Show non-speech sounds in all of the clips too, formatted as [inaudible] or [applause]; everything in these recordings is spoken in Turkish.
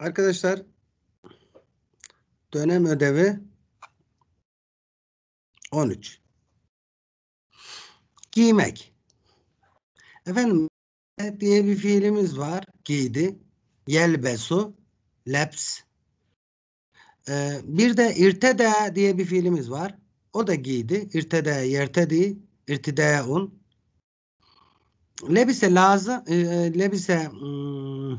Arkadaşlar dönem ödevi 13. Giymek. Efendim diye bir fiilimiz var. Giydi. Yelbesu. Leps. Ee, bir de irtede diye bir fiilimiz var. O da giydi. İrtede yertedi. İrtideun. Lebise lazım. E, e, lebise hmm,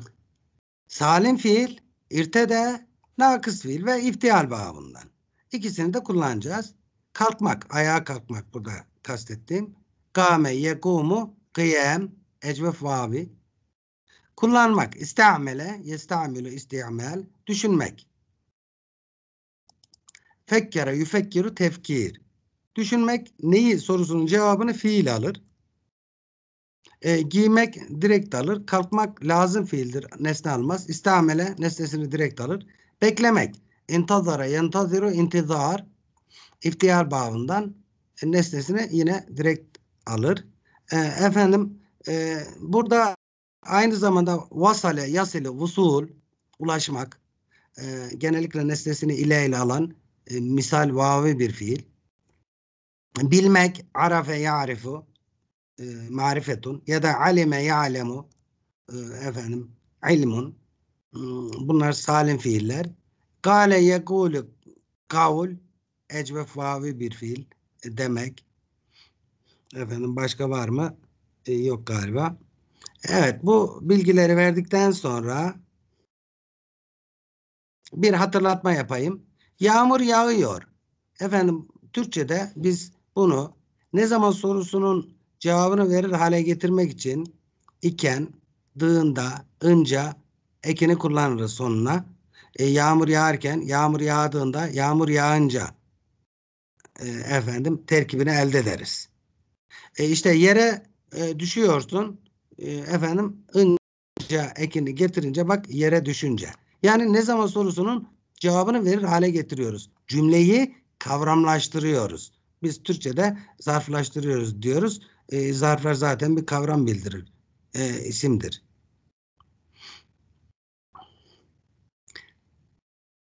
Salim fiil, irtede, nakıs fiil ve iftihal babından. İkisini de kullanacağız. Kalkmak, ayağa kalkmak burada kastettiğim. Kame, yekumu, kıyem, ecvef vavi. Kullanmak, istamele, yestamülü istiamel, düşünmek. Fekkere, yüfekkiru, tefkir. Düşünmek neyi sorusunun cevabını fiil alır. E, giymek direkt alır. Kalkmak lazım fiildir. Nesne almaz. İstamele nesnesini direkt alır. Beklemek. İntazara yentaziru intizar. İftihar bağından nesnesini yine direkt alır. E, efendim e, burada aynı zamanda vasale, yasile, vusul ulaşmak e, genellikle nesnesini ile ile alan e, misal vavi bir fiil. Bilmek, arafe, yarifu e, marifetun ya da alime ya'lemu e, efendim ilmun hmm, bunlar salim fiiller. Gale yekulu kavul ecve favi bir fiil demek. Efendim başka var mı? E, yok galiba. Evet bu bilgileri verdikten sonra bir hatırlatma yapayım. Yağmur yağıyor. Efendim Türkçe'de biz bunu ne zaman sorusunun cevabını verir hale getirmek için iken, dığında, ınca ekini kullanırız sonuna. E, yağmur yağarken, yağmur yağdığında, yağmur yağınca e, efendim terkibini elde ederiz. E, işte yere e, düşüyorsun e, efendim ınca ekini getirince bak yere düşünce. Yani ne zaman sorusunun cevabını verir hale getiriyoruz. Cümleyi kavramlaştırıyoruz. Biz Türkçe'de zarflaştırıyoruz diyoruz e, zarflar zaten bir kavram bildirir. E, isimdir.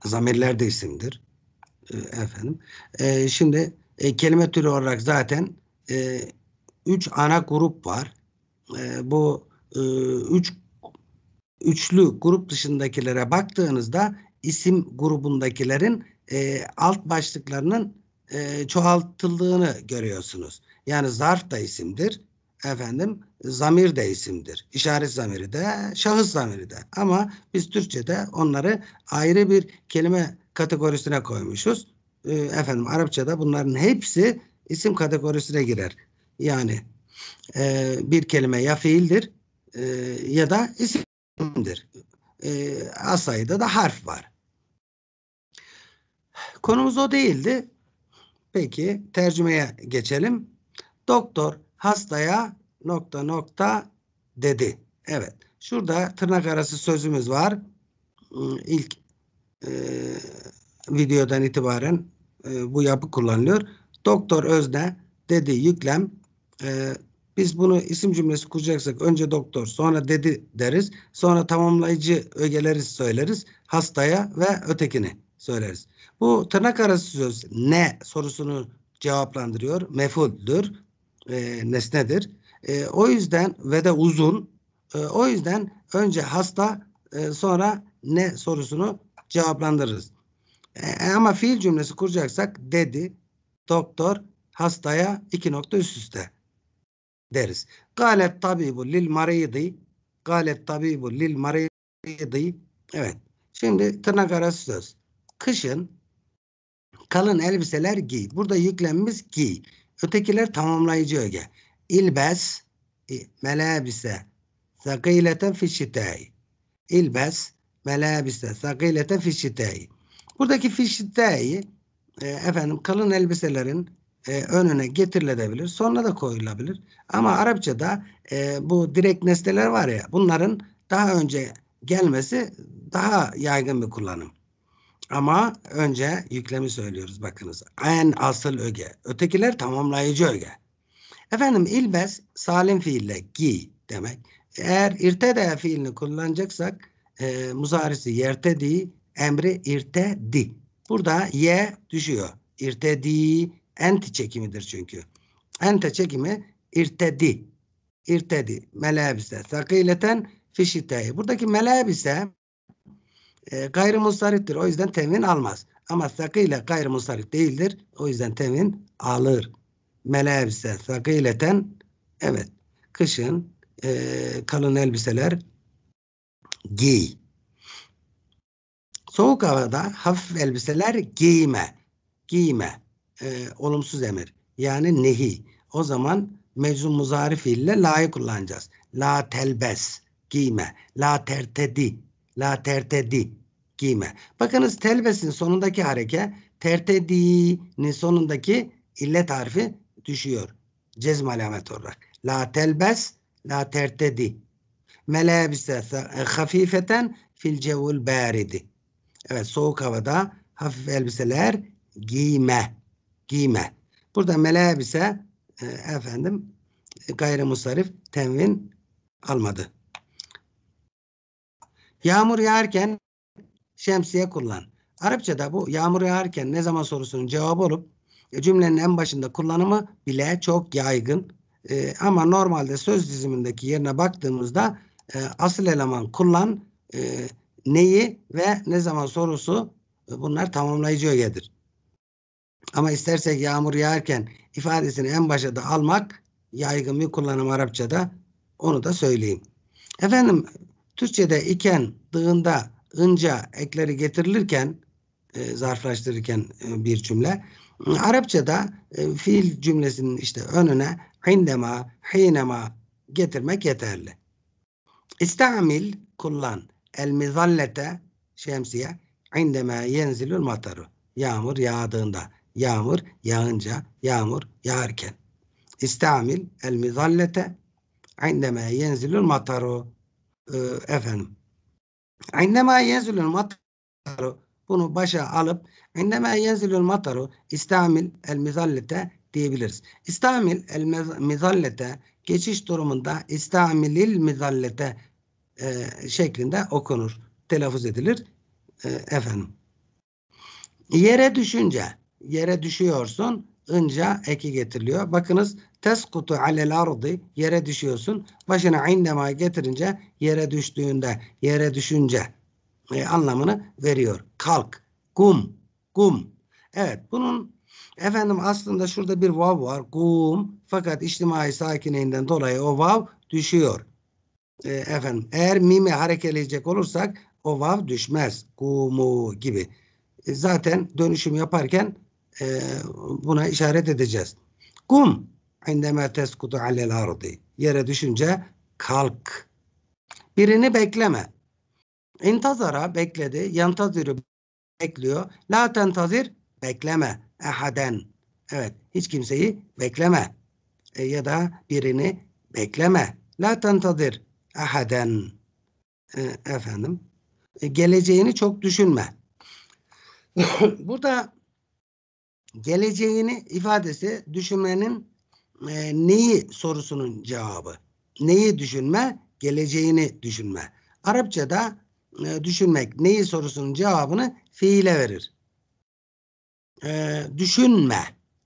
Zamirler de isimdir. E, efendim. E, şimdi e, kelime türü olarak zaten e, üç ana grup var. E, bu e, üç üçlü grup dışındakilere baktığınızda isim grubundakilerin e, alt başlıklarının e, çoğaltıldığını görüyorsunuz. Yani zarf da isimdir. Efendim zamir de isimdir. İşaret zamiri de, şahıs zamiri de. Ama biz Türkçe'de onları ayrı bir kelime kategorisine koymuşuz. E, efendim Arapça'da bunların hepsi isim kategorisine girer. Yani e, bir kelime ya fiildir e, ya da isimdir. E, az sayıda da harf var. Konumuz o değildi. Peki tercümeye geçelim. Doktor hastaya nokta nokta dedi. Evet. Şurada tırnak arası sözümüz var. Hmm, ilk e, videodan itibaren e, bu yapı kullanılıyor. Doktor özne dedi yüklem. E, biz bunu isim cümlesi kuracaksak önce doktor sonra dedi deriz. Sonra tamamlayıcı ögeleri söyleriz. Hastaya ve ötekini söyleriz. Bu tırnak arası söz ne sorusunu cevaplandırıyor. Mefuldür e, nesnedir. E, o yüzden ve de uzun. E, o yüzden önce hasta e, sonra ne sorusunu cevaplandırırız. E, e, ama fiil cümlesi kuracaksak dedi doktor hastaya iki nokta üst üste deriz. Galet tabibu lil maridi galet tabibu lil maridi evet. Şimdi tırnak arası söz. Kışın kalın elbiseler giy. Burada yüklenmiş giy. Ötekiler tamamlayıcı öge. İlbes melabise sakileten fi şitai. İlbes melabise sakileten fi şitai. Buradaki fi e, efendim kalın elbiselerin e, önüne getirilebilir. Sonra da koyulabilir. Ama Arapçada e, bu direkt nesneler var ya bunların daha önce gelmesi daha yaygın bir kullanım. Ama önce yüklemi söylüyoruz bakınız. En asıl öge. Ötekiler tamamlayıcı öge. Efendim ilbes salim fiille giy demek. Eğer irtede fiilini kullanacaksak e, muzarisi di, emri irtedi. Burada ye düşüyor. İrtedi enti çekimidir çünkü. Ente çekimi irtedi. İrtedi. Melebise. Sakileten fişiteyi. Buradaki melebise e, ee, gayrimusariftir. O yüzden temin almaz. Ama sakıyla gayrimusarif değildir. O yüzden temin alır. Melebise sakileten evet kışın e, kalın elbiseler giy. Soğuk havada hafif elbiseler giyme. Giyme. E, olumsuz emir. Yani nehi. O zaman meczum muzarif ile la'yı kullanacağız. La telbes giyme. La tertedi La tertedi giyme. Bakınız telbesin sonundaki hareke tertedi'nin sonundaki illet harfi düşüyor. Cezm alamet olarak. La telbes la tertedi. Melebise e, hafifeten fil cevul beridi. Evet soğuk havada hafif elbiseler giyme. Giyme. Burada melebise e, efendim gayrimusarif tenvin almadı. Yağmur yağarken şemsiye kullan. Arapçada bu yağmur yağarken ne zaman sorusunun cevabı olup e, cümlenin en başında kullanımı bile çok yaygın. E, ama normalde söz dizimindeki yerine baktığımızda e, asıl eleman kullan e, neyi ve ne zaman sorusu e, bunlar tamamlayıcı ögedir. Ama istersek yağmur yağarken ifadesini en başa da almak yaygın bir kullanım Arapçada onu da söyleyeyim. Efendim Türkçe'de iken, dığında, ınca ekleri getirilirken e, zarflaştırırken e, bir cümle. Arapçada e, fiil cümlesinin işte önüne hindema, hinema getirmek yeterli. İstamil kullan el mizallete şemsiye indeme yenzilül mataru. Yağmur yağdığında, yağmur yağınca, yağmur yağarken. İstamil el mizallete indeme yenzilül mataru. Ee, efendim. İndeme yenzilül mataru bunu başa alıp indeme yenzilül mataru istamil el mizallete diyebiliriz. İstamil el mizallete geçiş durumunda istamilil mizallete e, şeklinde okunur. Telaffuz edilir. E, efendim. Yere düşünce yere düşüyorsun ınca eki getiriliyor. Bakınız teskutu alel ardı yere düşüyorsun. Başına indema getirince yere düştüğünde, yere düşünce e, anlamını veriyor. Kalk, kum, kum. Evet bunun efendim aslında şurada bir vav var. Kum fakat içtimai sakininden dolayı o vav düşüyor. E, efendim eğer mimi hareketleyecek olursak o vav düşmez. Kumu gibi. E, zaten dönüşüm yaparken e, buna işaret edeceğiz. Kum indeme teskutu alel ardi. Yere düşünce kalk. Birini bekleme. İntazara bekledi. Yantaziru bekliyor. La tentazir bekleme. Ehaden. Evet. Hiç kimseyi bekleme. E, ya da birini bekleme. La tentadir ehaden. E, efendim. E, geleceğini çok düşünme. [coughs] Burada geleceğini ifadesi düşünmenin e, neyi sorusunun cevabı. Neyi düşünme? Geleceğini düşünme. Arapçada e, düşünmek neyi sorusunun cevabını fiile verir. E, düşünme.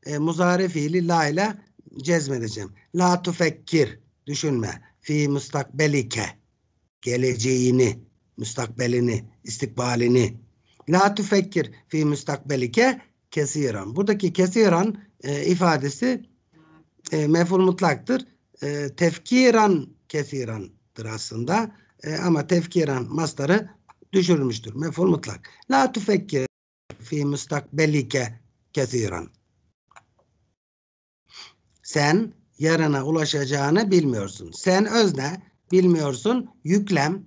E, muzari fiili la ile cezmedeceğim. La tufekkir. Düşünme. Fi mustakbelike. Geleceğini, müstakbelini, istikbalini. La tufekkir fi müstakbelike kesiran. Buradaki kesiran e, ifadesi e, meful mutlaktır. E, tefkiran kesirandır aslında. E, ama tefkiran mastarı düşürülmüştür. Meful mutlak. La tufekkir fi mustakbelike kesiran. Sen yarına ulaşacağını bilmiyorsun. Sen özne bilmiyorsun. Yüklem.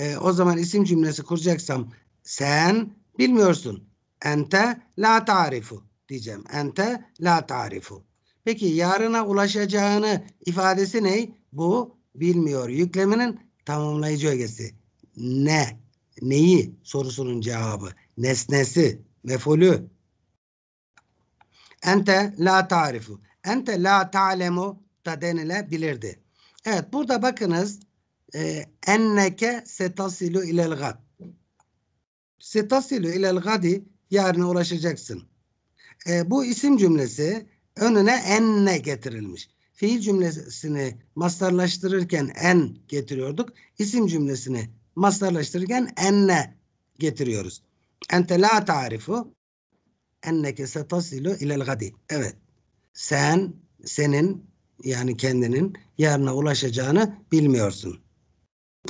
E, o zaman isim cümlesi kuracaksam sen bilmiyorsun. Ente la tarifu diyeceğim. Ente la tarifu. Peki yarına ulaşacağını ifadesi ne? Bu bilmiyor. Yükleminin tamamlayıcı ögesi. Ne? Neyi? Sorusunun cevabı. Nesnesi. Mefulü. Ente la tarifu. Ente la ta'lemu da denilebilirdi. Evet burada bakınız e, enneke setasilu ilel gad. Setasilu ilel gadi yarına ulaşacaksın. E, bu isim cümlesi önüne enne getirilmiş. Fiil cümlesini mastarlaştırırken en getiriyorduk. İsim cümlesini mastarlaştırırken enne getiriyoruz. Ente la tarifu enneke setasilu ilel gadi. Evet. Sen, senin yani kendinin yarına ulaşacağını bilmiyorsun.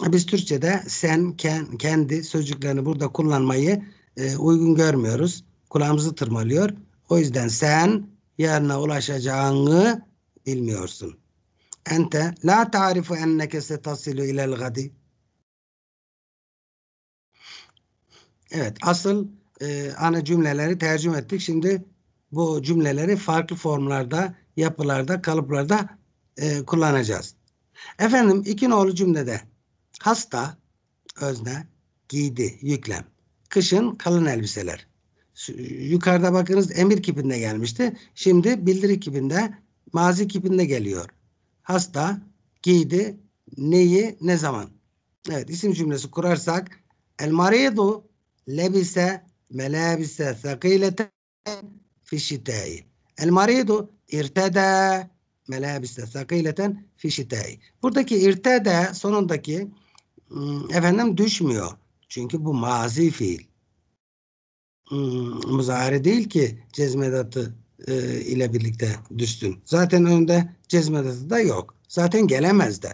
Biz Türkçe'de sen, ken, kendi sözcüklerini burada kullanmayı e, uygun görmüyoruz. Kulağımızı tırmalıyor. O yüzden sen yarına ulaşacağını bilmiyorsun. Ente la ta'rifu enneke setasilu ilel gadi. Evet asıl e, ana cümleleri tercüm ettik. Şimdi bu cümleleri farklı formlarda, yapılarda, kalıplarda e, kullanacağız. Efendim iki nolu cümlede hasta, özne, giydi, yüklem kışın kalın elbiseler. Yukarıda bakınız emir kipinde gelmişti. Şimdi bildiri kipinde, mazi kipinde geliyor. Hasta giydi neyi ne zaman? Evet isim cümlesi kurarsak el maridu lebise melabise thakilete fişitei. El maridu irtede melabise thakileten fişitei. Buradaki irtede sonundaki ıı, efendim düşmüyor. Çünkü bu mazi fiil. Hmm, değil ki cezmedatı e, ile birlikte düşsün. Zaten önünde cezmedatı da yok. Zaten gelemez de.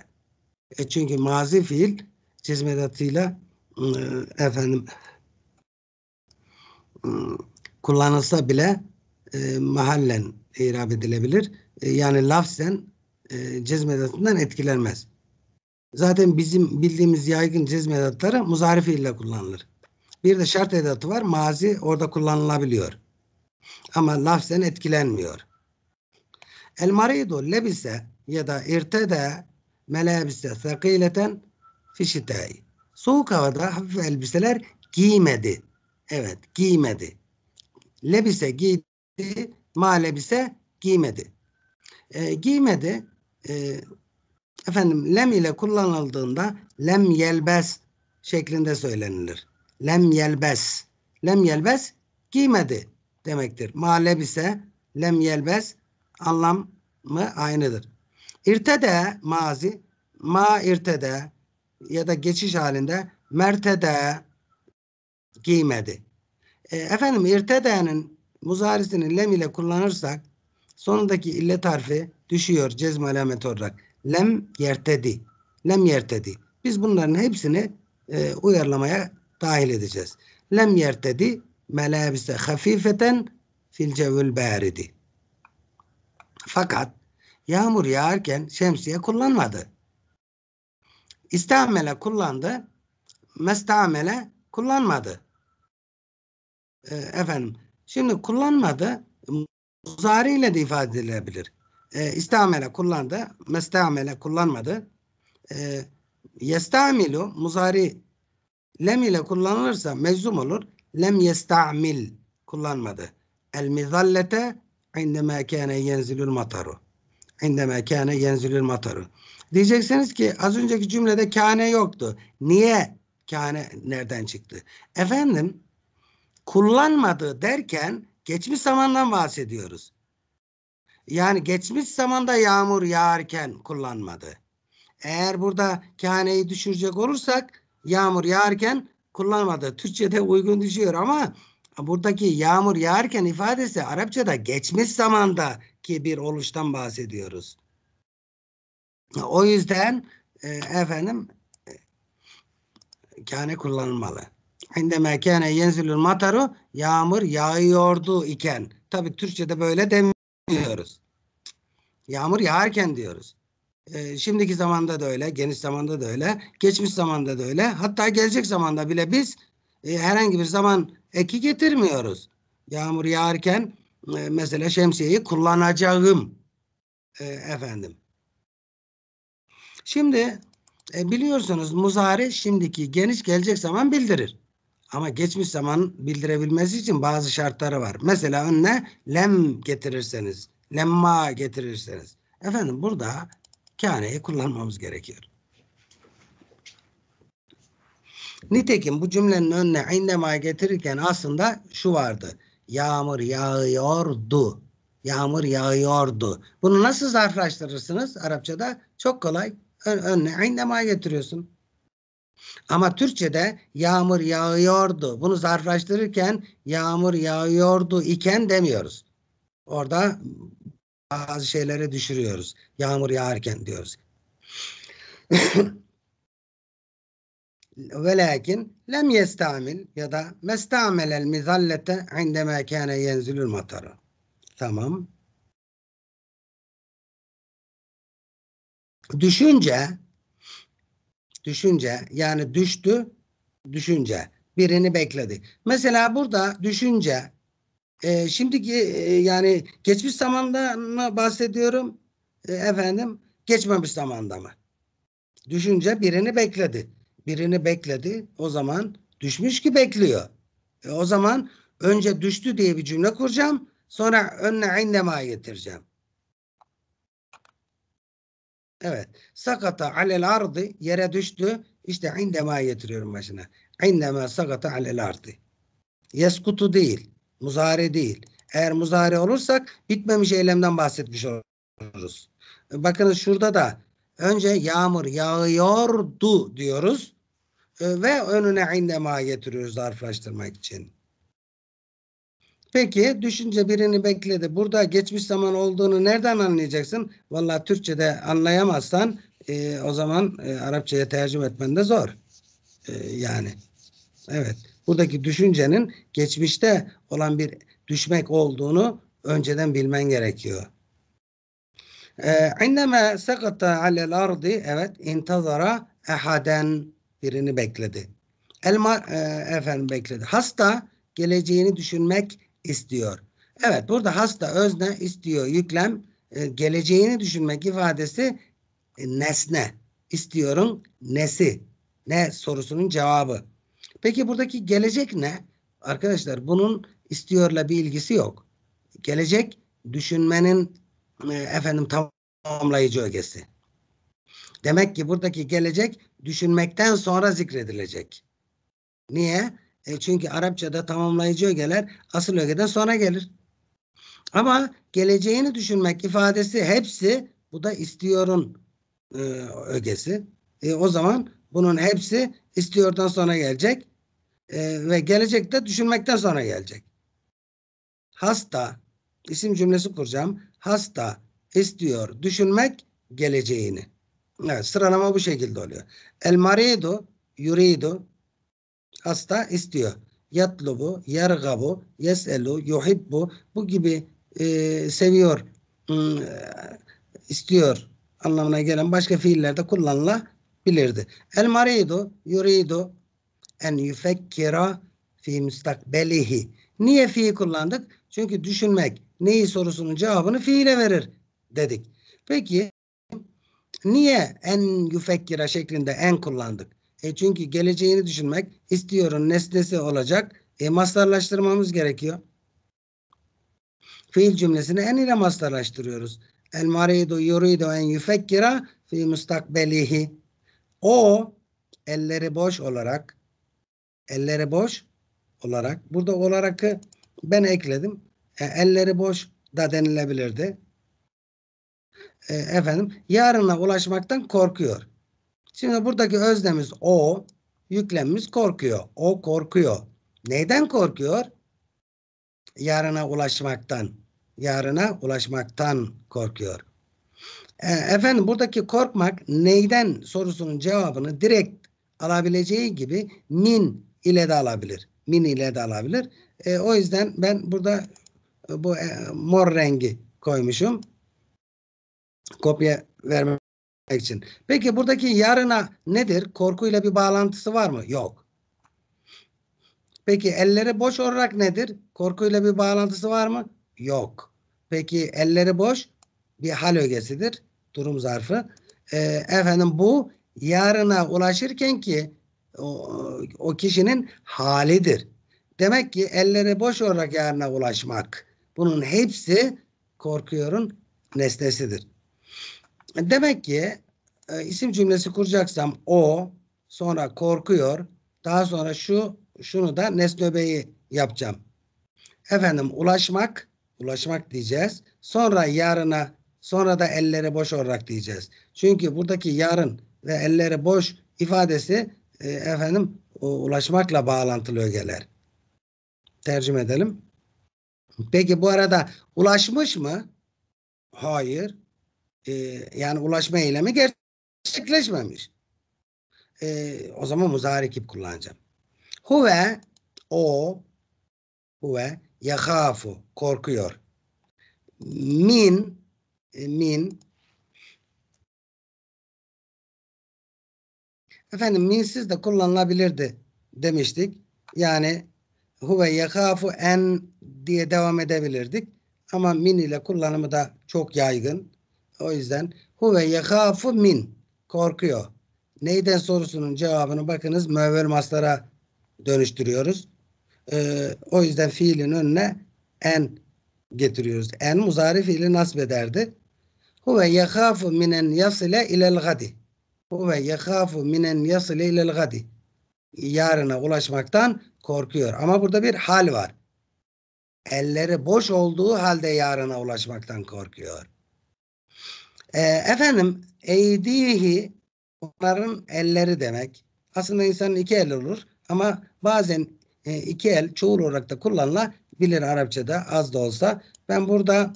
E çünkü mazi fiil cezmedatıyla e, efendim e, kullanılsa bile e, mahallen irab edilebilir. E, yani lafzen e, cezmedatından etkilenmez. Zaten bizim bildiğimiz yaygın cezm edatları muzarifi ile kullanılır. Bir de şart edatı var. Mazi orada kullanılabiliyor. Ama lafzen etkilenmiyor. El maridu lebise ya da irtede melabise sakileten fişitay. Soğuk havada hafif elbiseler giymedi. Evet giymedi. Lebise giydi. Ma lebise giymedi. E, giymedi. E, Efendim lem ile kullanıldığında lem yelbes şeklinde söylenilir. Lem yelbes. Lem yelbes giymedi demektir. Maleb ise lem yelbes anlamı aynıdır. İrtede mazi ma irtede ya da geçiş halinde mertede giymedi. E, efendim irtede'nin muzarisini lem ile kullanırsak sonundaki illet harfi düşüyor cezm alamet olarak lem yertedi. Lem yertedi. Biz bunların hepsini e, uyarlamaya dahil edeceğiz. Lem yertedi melabise hafifeten fil cevül baridi. Fakat yağmur yağarken şemsiye kullanmadı. İstamele kullandı. Mestamele kullanmadı. E, efendim şimdi kullanmadı muzari ile de ifade edilebilir. E, istamele kullandı. Mestamele kullanmadı. E, yestamilu muzari lem ile kullanılırsa meczum olur. Lem yestamil kullanmadı. El mizallete indeme kâne yenzilül mataru. İndeme kâne yenzilül mataru. Diyeceksiniz ki az önceki cümlede kâne yoktu. Niye kâne nereden çıktı? Efendim kullanmadı derken geçmiş zamandan bahsediyoruz. Yani geçmiş zamanda yağmur yağarken kullanmadı. Eğer burada kaneyi düşürecek olursak yağmur yağarken kullanmadı. Türkçe'de uygun düşüyor ama buradaki yağmur yağarken ifadesi Arapçada geçmiş zamanda ki bir oluştan bahsediyoruz. O yüzden e, efendim e, kâne kullanılmalı. İndeme kâne yenzülül mataru yağmur yağıyordu iken. Tabi Türkçe'de böyle demiyor diyoruz. Yağmur yağarken diyoruz. E, şimdiki zamanda da öyle, geniş zamanda da öyle, geçmiş zamanda da öyle. Hatta gelecek zamanda bile biz e, herhangi bir zaman eki getirmiyoruz. Yağmur yağarken e, mesela şemsiyeyi kullanacağım e, efendim. Şimdi e, biliyorsunuz muzari şimdiki geniş gelecek zaman bildirir. Ama geçmiş zaman bildirebilmesi için bazı şartları var. Mesela önüne lem getirirseniz, lemma getirirseniz. Efendim burada kâneyi kullanmamız gerekiyor. Nitekim bu cümlenin önüne indema getirirken aslında şu vardı. Yağmur yağıyordu. Yağmur yağıyordu. Bunu nasıl zarflaştırırsınız Arapçada? Çok kolay. Ön, önüne indema getiriyorsun. Ama Türkçe'de yağmur yağıyordu. Bunu zarflaştırırken yağmur yağıyordu iken demiyoruz. Orada bazı şeyleri düşürüyoruz. Yağmur yağarken diyoruz. [laughs] Ve lem yestamil ya da mestamelel mizallete indeme kâne yenzülül matarı. Tamam. Düşünce düşünce yani düştü düşünce birini bekledi. Mesela burada düşünce e, şimdiki e, yani geçmiş zamanda mı bahsediyorum e, efendim geçmemiş zamanda mı? Düşünce birini bekledi. Birini bekledi o zaman düşmüş ki bekliyor. E, o zaman önce düştü diye bir cümle kuracağım sonra önüne indema getireceğim. Evet. Sakata alel ardı yere düştü. İşte indema getiriyorum başına. İndema sakata alel ardı. Yeskutu değil. muzare değil. Eğer muzare olursak bitmemiş eylemden bahsetmiş oluruz. Bakınız şurada da önce yağmur yağıyordu diyoruz e, ve önüne indema getiriyoruz zarflaştırmak için. Peki düşünce birini bekledi. Burada geçmiş zaman olduğunu nereden anlayacaksın? Vallahi Türkçe'de anlayamazsan e, o zaman e, Arapça'ya tercüme etmen de zor. E, yani. Evet. Buradaki düşüncenin geçmişte olan bir düşmek olduğunu önceden bilmen gerekiyor. E, İnnemâ sekata alel ardi evet intazara ehaden birini bekledi. Elma e, efendim bekledi. Hasta geleceğini düşünmek istiyor. Evet burada hasta özne istiyor yüklem e, geleceğini düşünmek ifadesi e, nesne istiyorum nesi ne sorusunun cevabı. Peki buradaki gelecek ne? Arkadaşlar bunun istiyorla bir ilgisi yok. Gelecek düşünmenin e, efendim tamamlayıcı ögesi. Demek ki buradaki gelecek düşünmekten sonra zikredilecek. Niye? E çünkü Arapçada tamamlayıcı ögeler asıl ögeden sonra gelir. Ama geleceğini düşünmek ifadesi hepsi bu da istiyorun e, ögesi. E, o zaman bunun hepsi istiyordan sonra gelecek e, ve gelecekte düşünmekten sonra gelecek. Hasta isim cümlesi kuracağım. Hasta istiyor düşünmek geleceğini. Evet, sıralama bu şekilde oluyor. El marido yuridu hasta istiyor. Yatlubu, yergabu, yeselu, yuhibbu bu gibi e, seviyor, hmm, e, istiyor anlamına gelen başka fiillerde kullanılabilirdi. El maridu yuridu en yufekkira fi müstakbelihi. Niye fi kullandık? Çünkü düşünmek neyi sorusunun cevabını fiile verir dedik. Peki niye en yufekkira şeklinde en kullandık? E çünkü geleceğini düşünmek istiyorum nesnesi olacak. E mastarlaştırmamız gerekiyor. Fiil cümlesini en ile mastarlaştırıyoruz. El maridu yuridu en yufekkira fi mustakbelihi. O elleri boş olarak elleri boş olarak burada olarakı ben ekledim. E, elleri boş da denilebilirdi. E, efendim yarına ulaşmaktan korkuyor. Şimdi buradaki öznemiz o, yüklemimiz korkuyor. O korkuyor. Neyden korkuyor? Yarına ulaşmaktan. Yarına ulaşmaktan korkuyor. E, efendim buradaki korkmak neyden sorusunun cevabını direkt alabileceği gibi min ile de alabilir. Min ile de alabilir. E, o yüzden ben burada e, bu e, mor rengi koymuşum. Kopya vermem için. Peki buradaki yarına nedir? Korkuyla bir bağlantısı var mı? Yok. Peki elleri boş olarak nedir? Korkuyla bir bağlantısı var mı? Yok. Peki elleri boş bir hal ögesidir. Durum zarfı. Ee, efendim bu yarına ulaşırken ki o, o kişinin halidir. Demek ki elleri boş olarak yarına ulaşmak. Bunun hepsi korkuyorun nesnesidir. Demek ki e, isim cümlesi kuracaksam o, sonra korkuyor, daha sonra şu, şunu da nesnöbeyi yapacağım. Efendim ulaşmak, ulaşmak diyeceğiz. Sonra yarına, sonra da elleri boş olarak diyeceğiz. Çünkü buradaki yarın ve elleri boş ifadesi e, efendim ulaşmakla bağlantılı ögeler. Tercüme edelim. Peki bu arada ulaşmış mı? Hayır e, yani ulaşma eylemi gerçekleşmemiş. E, o zaman muzarekip kullanacağım. Huve o huve yahafu korkuyor. Min e, min efendim minsiz de kullanılabilirdi demiştik. Yani huve yakafu en diye devam edebilirdik. Ama min ile kullanımı da çok yaygın. O yüzden huve yekâfu min korkuyor. Neyden sorusunun cevabını bakınız müevvel maslara dönüştürüyoruz. Ee, o yüzden fiilin önüne en getiriyoruz. En muzari fiili nasip ederdi. Huve yekâfu minen yasile ilel gadi. Huve yekâfu minen yasile ilel gadi. Yarına ulaşmaktan korkuyor. Ama burada bir hal var. Elleri boş olduğu halde yarına ulaşmaktan korkuyor. Ee, efendim eydihi onların elleri demek. Aslında insanın iki el olur ama bazen e, iki el çoğul olarak da kullanılabilir Arapçada az da olsa. Ben burada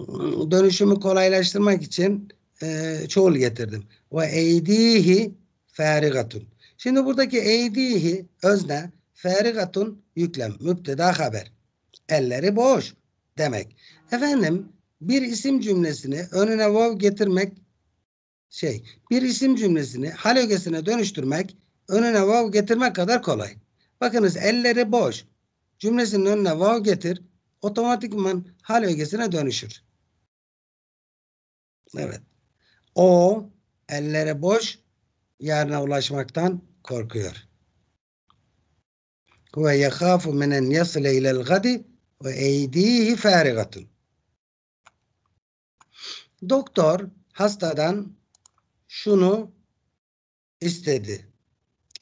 ıı, dönüşümü kolaylaştırmak için e, çoğul getirdim. Ve eydihi ferigatun. Şimdi buradaki eydihi özne ferigatun yüklem müpteda haber. Elleri boş demek. Efendim bir isim cümlesini önüne vov getirmek şey bir isim cümlesini hal ögesine dönüştürmek önüne vov getirmek kadar kolay. Bakınız elleri boş. Cümlesinin önüne vov getir otomatikman hal ögesine dönüşür. Evet. O elleri boş yerine ulaşmaktan korkuyor. Ve yekhafu menen yasile ilel gadi ve eydihi farigatun. Doktor hastadan şunu istedi.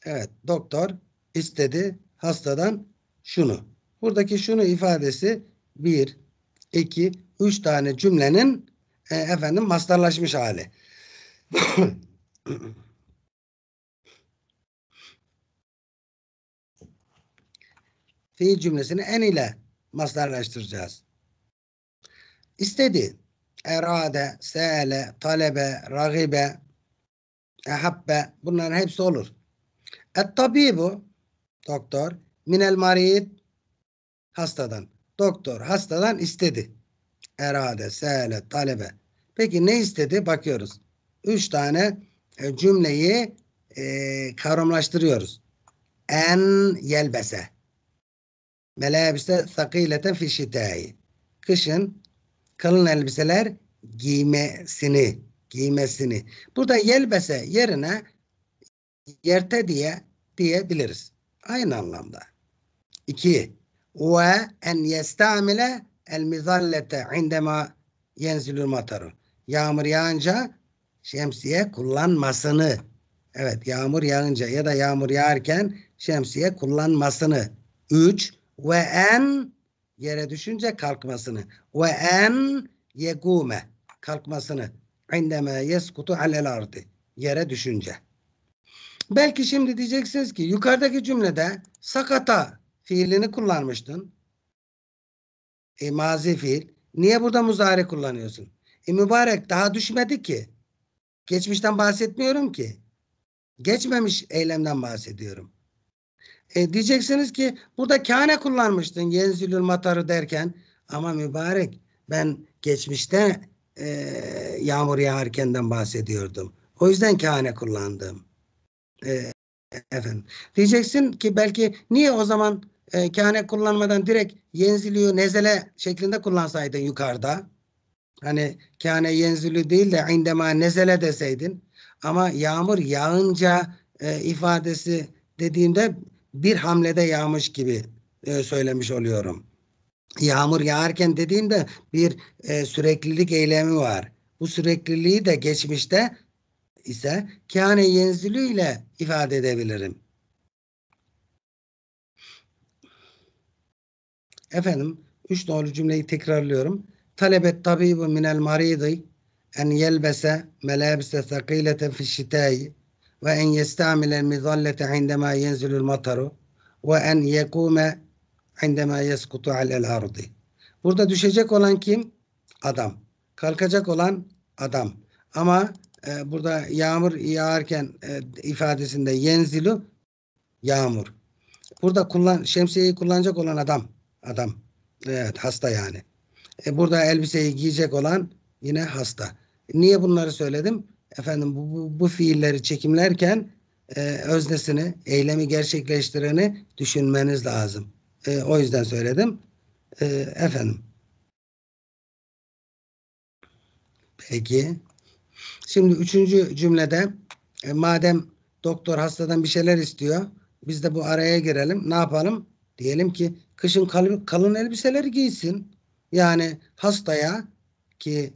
Evet, doktor istedi hastadan şunu. Buradaki şunu ifadesi bir, iki, üç tane cümlenin e, efendim mastarlaşmış hali. [coughs] Fiil cümlesini en ile mastarlaştıracağız. İstedi erade, seele, talebe, ragibe, ehabbe bunların hepsi olur. Et tabibu doktor minel marid hastadan. Doktor hastadan istedi. Erade, seele, talebe. Peki ne istedi? Bakıyoruz. Üç tane e, cümleyi e, kavramlaştırıyoruz. En yelbese. Melebise sakileten fi Kışın kalın elbiseler giymesini giymesini. Burada yelbese yerine yerte diye diyebiliriz. Aynı anlamda. İki. Ve en yestamile el mizallete indema yenzilül mataru. Yağmur yağınca şemsiye kullanmasını evet yağmur yağınca ya da yağmur yağarken şemsiye kullanmasını. Üç. Ve en yere düşünce kalkmasını ve en yegume kalkmasını indeme yeskutu alel ardi yere düşünce. Belki şimdi diyeceksiniz ki yukarıdaki cümlede sakata fiilini kullanmıştın. E, mazi fiil. Niye burada muzari kullanıyorsun? E, mübarek daha düşmedi ki. Geçmişten bahsetmiyorum ki. Geçmemiş eylemden bahsediyorum. E, diyeceksiniz ki burada kâne kullanmıştın yenzilül matarı derken ama mübarek ben geçmişte e, yağmur yağarkenden bahsediyordum. O yüzden kâne kullandım. E, efendim. Diyeceksin ki belki niye o zaman e, kâne kullanmadan direkt yenziliyor nezele şeklinde kullansaydın yukarıda. Hani kâne yenzülü değil de indema nezele deseydin. Ama yağmur yağınca e, ifadesi dediğimde bir hamlede yağmış gibi e, söylemiş oluyorum. Yağmur yağarken dediğimde bir e, süreklilik eylemi var. Bu sürekliliği de geçmişte ise kâne yenzülü ile ifade edebilirim. Efendim, üç doğru cümleyi tekrarlıyorum. Talebet tabibu minel maridi en yelbese melabise sakilete fi şitayi ve وأن يستعمل المظلة عندما ينزل المطر وأن يقوم عندما يسقط على ardi. Burada düşecek olan kim? Adam. Kalkacak olan adam. Ama e, burada yağmur yağarken e, ifadesinde yenzilü yağmur. Burada kullan şemsiyeyi kullanacak olan adam. Adam. Evet hasta yani. E, burada elbiseyi giyecek olan yine hasta. Niye bunları söyledim? efendim bu, bu, bu fiilleri çekimlerken e, öznesini, eylemi gerçekleştireni düşünmeniz lazım. E, o yüzden söyledim. E, efendim. Peki. Şimdi üçüncü cümlede e, madem doktor hastadan bir şeyler istiyor, biz de bu araya girelim. Ne yapalım? Diyelim ki kışın kalın, kalın elbiseler giysin. Yani hastaya ki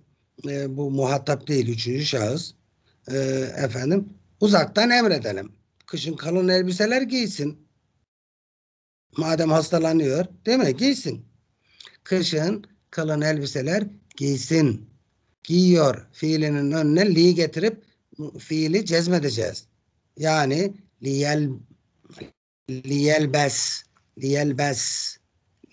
e, bu muhatap değil üçüncü şahıs e, efendim uzaktan emredelim. Kışın kalın elbiseler giysin. Madem hastalanıyor değil mi? Giysin. Kışın kalın elbiseler giysin. Giyiyor fiilinin önüne li getirip fiili cezmedeceğiz. Yani liyel liyelbes liyelbes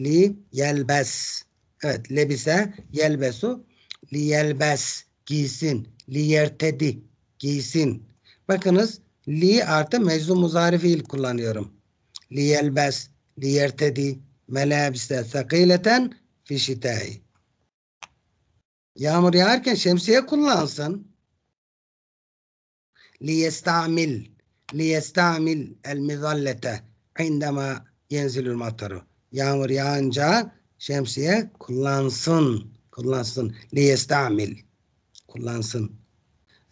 li yelbes evet lebise yelbesu liyelbes giysin liyertedi giysin. Bakınız li artı meczum muzari fiil kullanıyorum. Li yelbes, li ertedi, melabise sakileten fişitâi. Yağmur yağarken şemsiye kullansın. Li yestamil, li yestamil el mizallete indema yenzilül mataru. Yağmur yağınca şemsiye kullansın. Kullansın. Li yestamil. Kullansın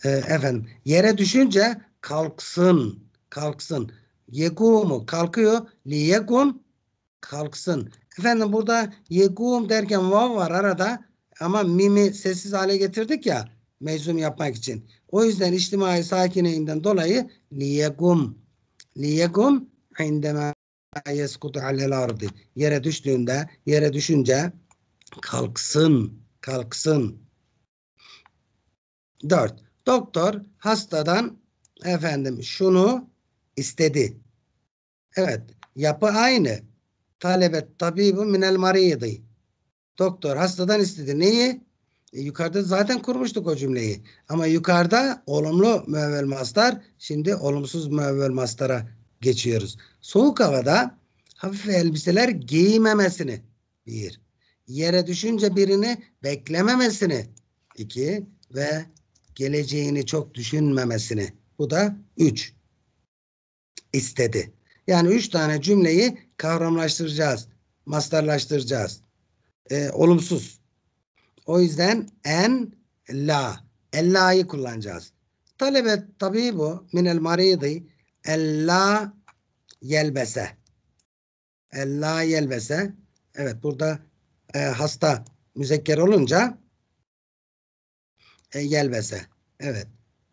e, efendim yere düşünce kalksın kalksın yegumu kalkıyor liyegun kalksın efendim burada yegum derken vav var arada ama mimi sessiz hale getirdik ya meczum yapmak için o yüzden içtimai sakineyinden dolayı liyegum liyegum indeme yeskutu alel ardi yere düştüğünde yere düşünce kalksın kalksın 4 Doktor hastadan efendim şunu istedi. Evet yapı aynı. Talebet tabibu minel maridi. Doktor hastadan istedi. Neyi? E, yukarıda zaten kurmuştuk o cümleyi. Ama yukarıda olumlu müevvel mastar. Şimdi olumsuz müevvel mastara geçiyoruz. Soğuk havada hafif elbiseler giymemesini. Bir. Yere düşünce birini beklememesini. iki Ve geleceğini çok düşünmemesini. Bu da üç istedi. Yani üç tane cümleyi kavramlaştıracağız, mastarlaştıracağız. Ee, olumsuz. O yüzden en la, ella'yı kullanacağız. Talebe tabi bu minel maridi ella yelbese. Ella yelbese. Evet burada e, hasta müzekker olunca e, yelbese. Evet.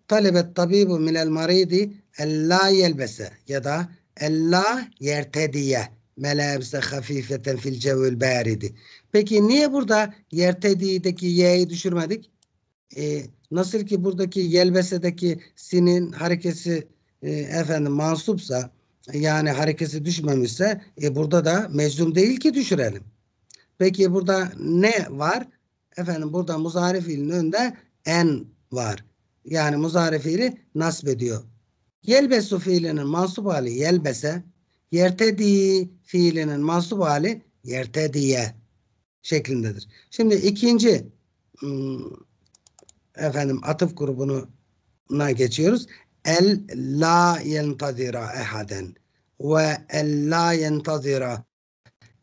Talebet tabibu minel maridi ella yelbese ya da ella yertediye melebse hafifeten fil cevül beridi. Peki niye burada yertediğdeki y'yi düşürmedik? Ee, nasıl ki buradaki yelbesedeki sinin harekesi e, efendim mansupsa yani harekesi düşmemişse e, burada da meczum değil ki düşürelim. Peki burada ne var? Efendim burada muzari fiilin önünde en var. Yani muzari fiili nasb ediyor. Yelbesu fiilinin mansup hali yelbese, yertedi fiilinin mansup hali yertediye şeklindedir. Şimdi ikinci ıı, efendim atıf grubuna geçiyoruz. El la yentazira ehaden ve el la yentazira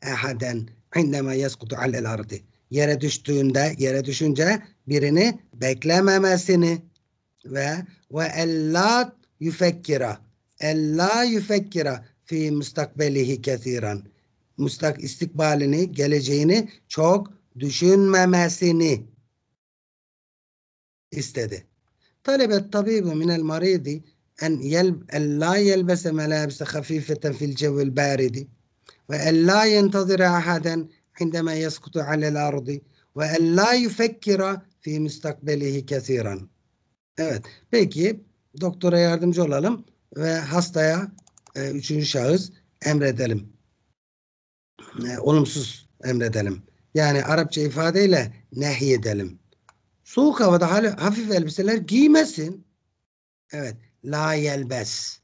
ehaden indeme yeskutu alel ardi yere düştüğünde, yere düşünce birini beklememesini ve ve ella yufekkira ella yufekkira fi mustakbelihi kesiran mustak istikbalini, geleceğini çok düşünmemesini istedi. Talebet tabibu min el maridi en yel la yelbese melabise hafifeten fil cevil baridi ve en la yentazira ahaden عندما يسقط على الأرض وأن لا يفكر في müstakbelihi kesiren. Evet. Peki doktora yardımcı olalım ve hastaya e, üçüncü şahıs emredelim. E, olumsuz emredelim. Yani Arapça ifadeyle nehyedelim. Soğuk havada hafif elbiseler giymesin. Evet. La yelbes.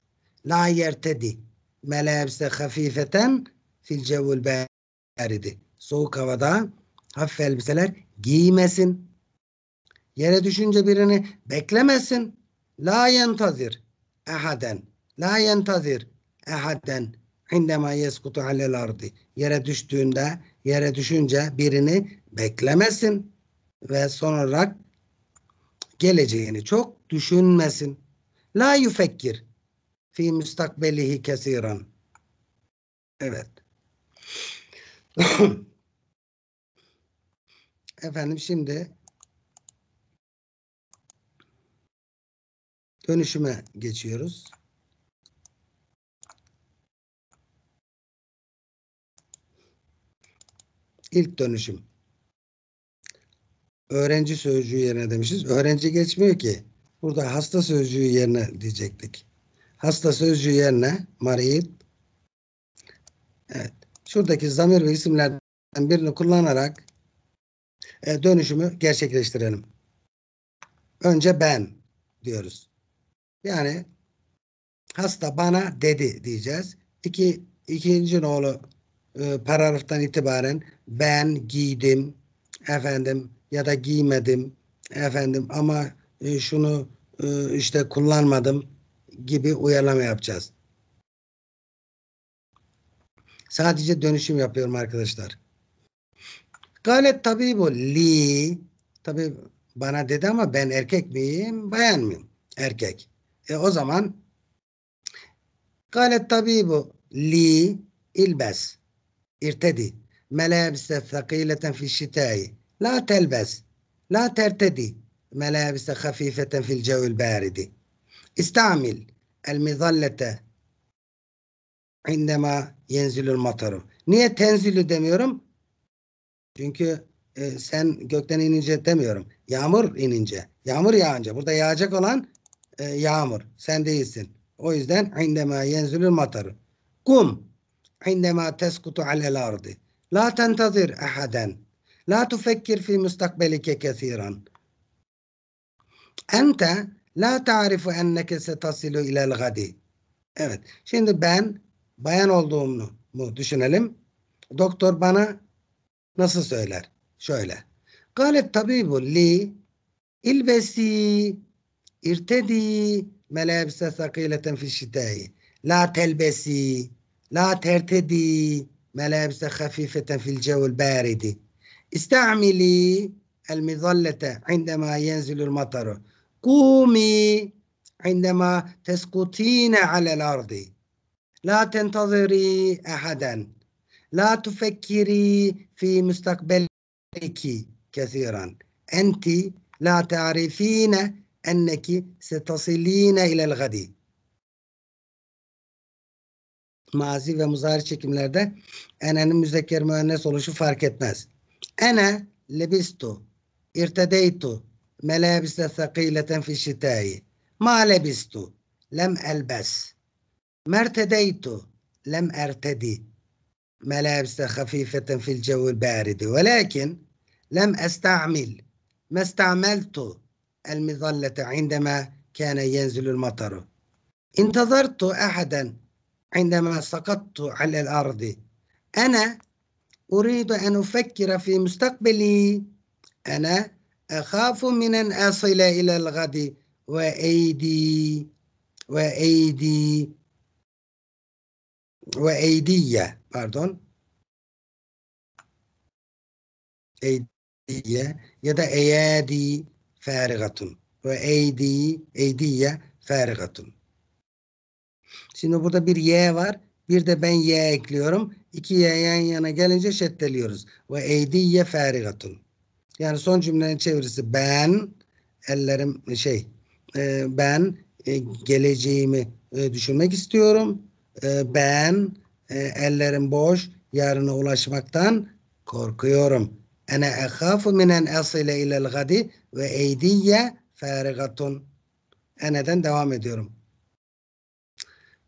La yertedi. Melebse hafifeten fil cevul beridi soğuk havada hafif elbiseler giymesin. Yere düşünce birini beklemesin. La yentazir ehaden. La yentazir ehaden. Hindema yeskutu halel ardi. Yere düştüğünde, yere düşünce birini beklemesin. Ve son olarak geleceğini çok düşünmesin. La yufekkir fi müstakbelihi kesiran. Evet. Efendim şimdi dönüşüme geçiyoruz. İlk dönüşüm. Öğrenci sözcüğü yerine demişiz. Öğrenci geçmiyor ki. Burada hasta sözcüğü yerine diyecektik. Hasta sözcüğü yerine marid. Evet şuradaki zamir ve isimlerden birini kullanarak e, dönüşümü gerçekleştirelim. Önce ben diyoruz. Yani hasta bana dedi diyeceğiz. İki, ikinci nolu e, paragraftan itibaren ben giydim efendim ya da giymedim efendim ama e, şunu e, işte kullanmadım gibi uyarlama yapacağız. Sadece dönüşüm yapıyorum arkadaşlar. Gayet tabii bu. Li tabii bana dedi ama ben erkek miyim, bayan mıyım? Erkek. E o zaman Gayet tabii bu. Li ilbes. irtedi. Melabise thakileten fi şitai. La telbes. La tertedi. Melabise hafifeten fil cevül baridi. İstamil. El mizallete indema yenzilül mataru. Niye tenzilü demiyorum? Çünkü e, sen gökten inince demiyorum. Yağmur inince. Yağmur yağınca. Burada yağacak olan e, yağmur. Sen değilsin. O yüzden indema yenzilül mataru. Kum indema teskutu alel ardi. La tentazir ahaden. La tufekkir fi mustakbelike kesiran. Ente la ta'rifu enneke setasilu ilel gadi. Evet. Şimdi ben bayan olduğumu mu düşünelim. Doktor bana nasıl söyler? Şöyle. Galet tabibu li ilbesi irtedi melebise sakileten fi şitayi la telbesi la tertedi melebise hafifeten fil cevul baridi istamili el mizallete indema yenzilul mataru kumi indema teskutine alel ardi La tentaziri ahaden. La tufekkiri fi müstakbeliki kesiran. Enti la ta'rifine enneki setasiline ilel gadi. Mazi ve muzahir çekimlerde enenin müzekker müennes oluşu fark etmez. Ene lebistu, irtedeytu, melebise thakileten fi şitayi. Ma lebistu, lem elbes. ما ارتديت لم أرتدي ملابس خفيفة في الجو البارد ولكن لم أستعمل ما استعملت المظلة عندما كان ينزل المطر انتظرت أحدا عندما سقطت على الأرض أنا أريد أن أفكر في مستقبلي أنا أخاف من أن أصل إلى الغد وأيدي وأيدي ve eydiye pardon eydiye ya da eyadi farigatun ve eydi eydiye farigatun. Şimdi burada bir ye var. Bir de ben ye ekliyorum. iki ye yan yana gelince şeddeliyoruz. Ve eydiye farigatun. Yani son cümlenin çevirisi ben ellerim şey e, ben e, geleceğimi e, düşünmek istiyorum ben ellerim boş yarına ulaşmaktan korkuyorum. Ene ekhafu minen asile ilel gadi ve eydiye farigatun. Eneden devam ediyorum.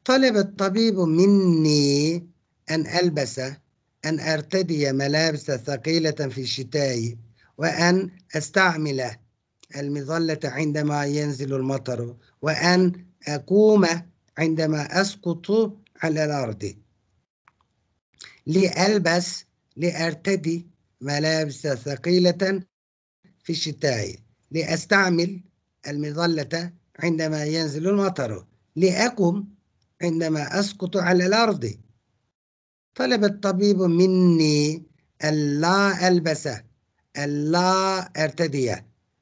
Talebet tabibu minni en elbese en ertediye melabise sakileten fi şitayi ve en estağmile المظلة عندما ينزل المطر وأن أقوم عندما أسقط على الأرض لألبس لأرتدي ملابس ثقيلة في الشتاء لأستعمل المظلة عندما ينزل المطر لأقوم عندما أسقط على الأرض طلب الطبيب مني ألا ألبس ألا أرتدي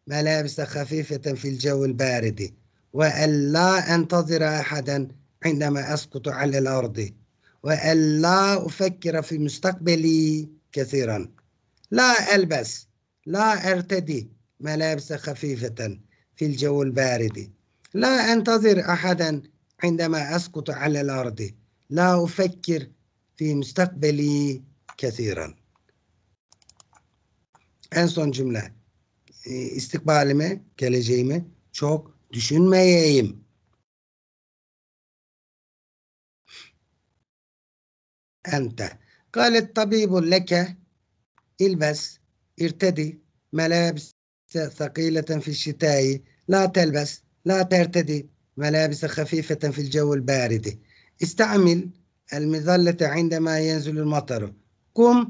ملابس خفيفة في الجو البارد وألا أنتظر أحدا عندما أسقط على الأرض وألا أفكر في مستقبلي كثيرا لا ألبس لا أرتدي ملابس خفيفة في الجو البارد لا أنتظر أحدا عندما أسقط على الأرض لا أفكر في مستقبلي كثيرا En son cümle. istikbalime, geleceğimi çok düşünmeyeyim. أنت قال الطبيب لك البس ارتدي ملابس ثقيلة في الشتاء لا تلبس لا ترتدي ملابس خفيفة في الجو البارد استعمل المظلة عندما ينزل المطر قم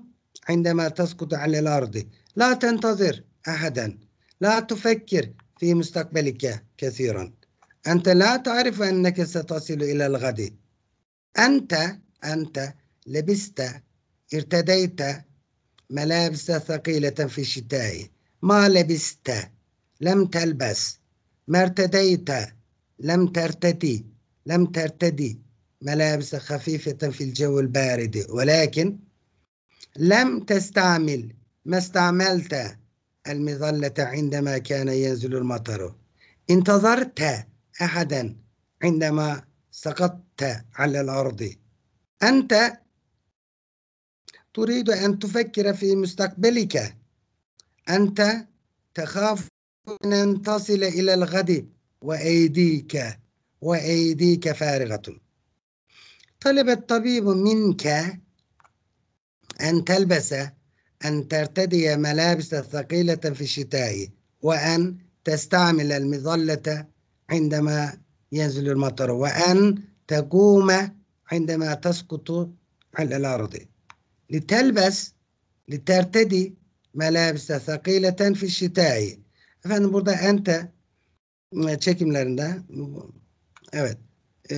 عندما تسقط على الأرض لا تنتظر أحدا لا تفكر في مستقبلك كثيرا أنت لا تعرف أنك ستصل إلى الغد أنت أنت لبست ارتديت ملابس ثقيلة في الشتاء ما لبست لم تلبس ما ارتديت لم ترتدي لم ترتدي ملابس خفيفة في الجو البارد ولكن لم تستعمل ما استعملت المظلة عندما كان ينزل المطر انتظرت أحدا عندما سقطت على الأرض أنت تريد أن تفكر في مستقبلك أنت تخاف أن تصل إلى الغد وأيديك وأيديك فارغة طلب الطبيب منك أن تلبس أن ترتدي ملابس ثقيلة في الشتاء وأن تستعمل المظلة عندما ينزل المطر وأن تقوم عندما تسقط على الأرض Litelbes, لِتَرْتَدِي melabise sakileten fi şitai. Efendim burada ente e, çekimlerinde evet e,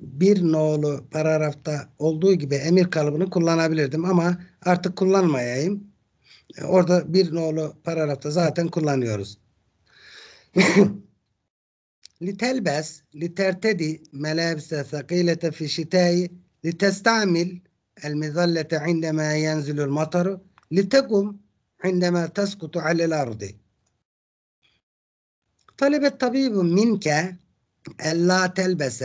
bir nolu paragrafta olduğu gibi emir kalıbını kullanabilirdim ama artık kullanmayayım. E, orada bir nolu paragrafta zaten kullanıyoruz. Litelbes, litertedi melabise sakilete fi şitai, litestamil المظلة عندما ينزل المطر لتقم عندما تسقط على الأرض طلب الطبيب منك ألا تلبس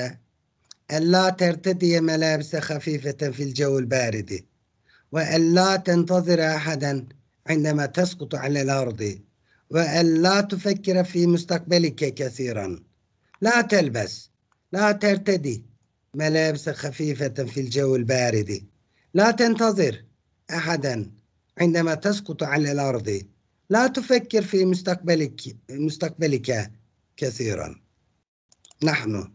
ألا ترتدي ملابس خفيفة في الجو البارد وألا تنتظر أحدا عندما تسقط على الأرض وألا تفكر في مستقبلك كثيرا لا تلبس لا ترتدي ملابس خفيفة في الجو البارد La تنتظر أحدا عندما تسقط على الأرض La تفكر في مستقبلك مستقبلك كثيرا نحن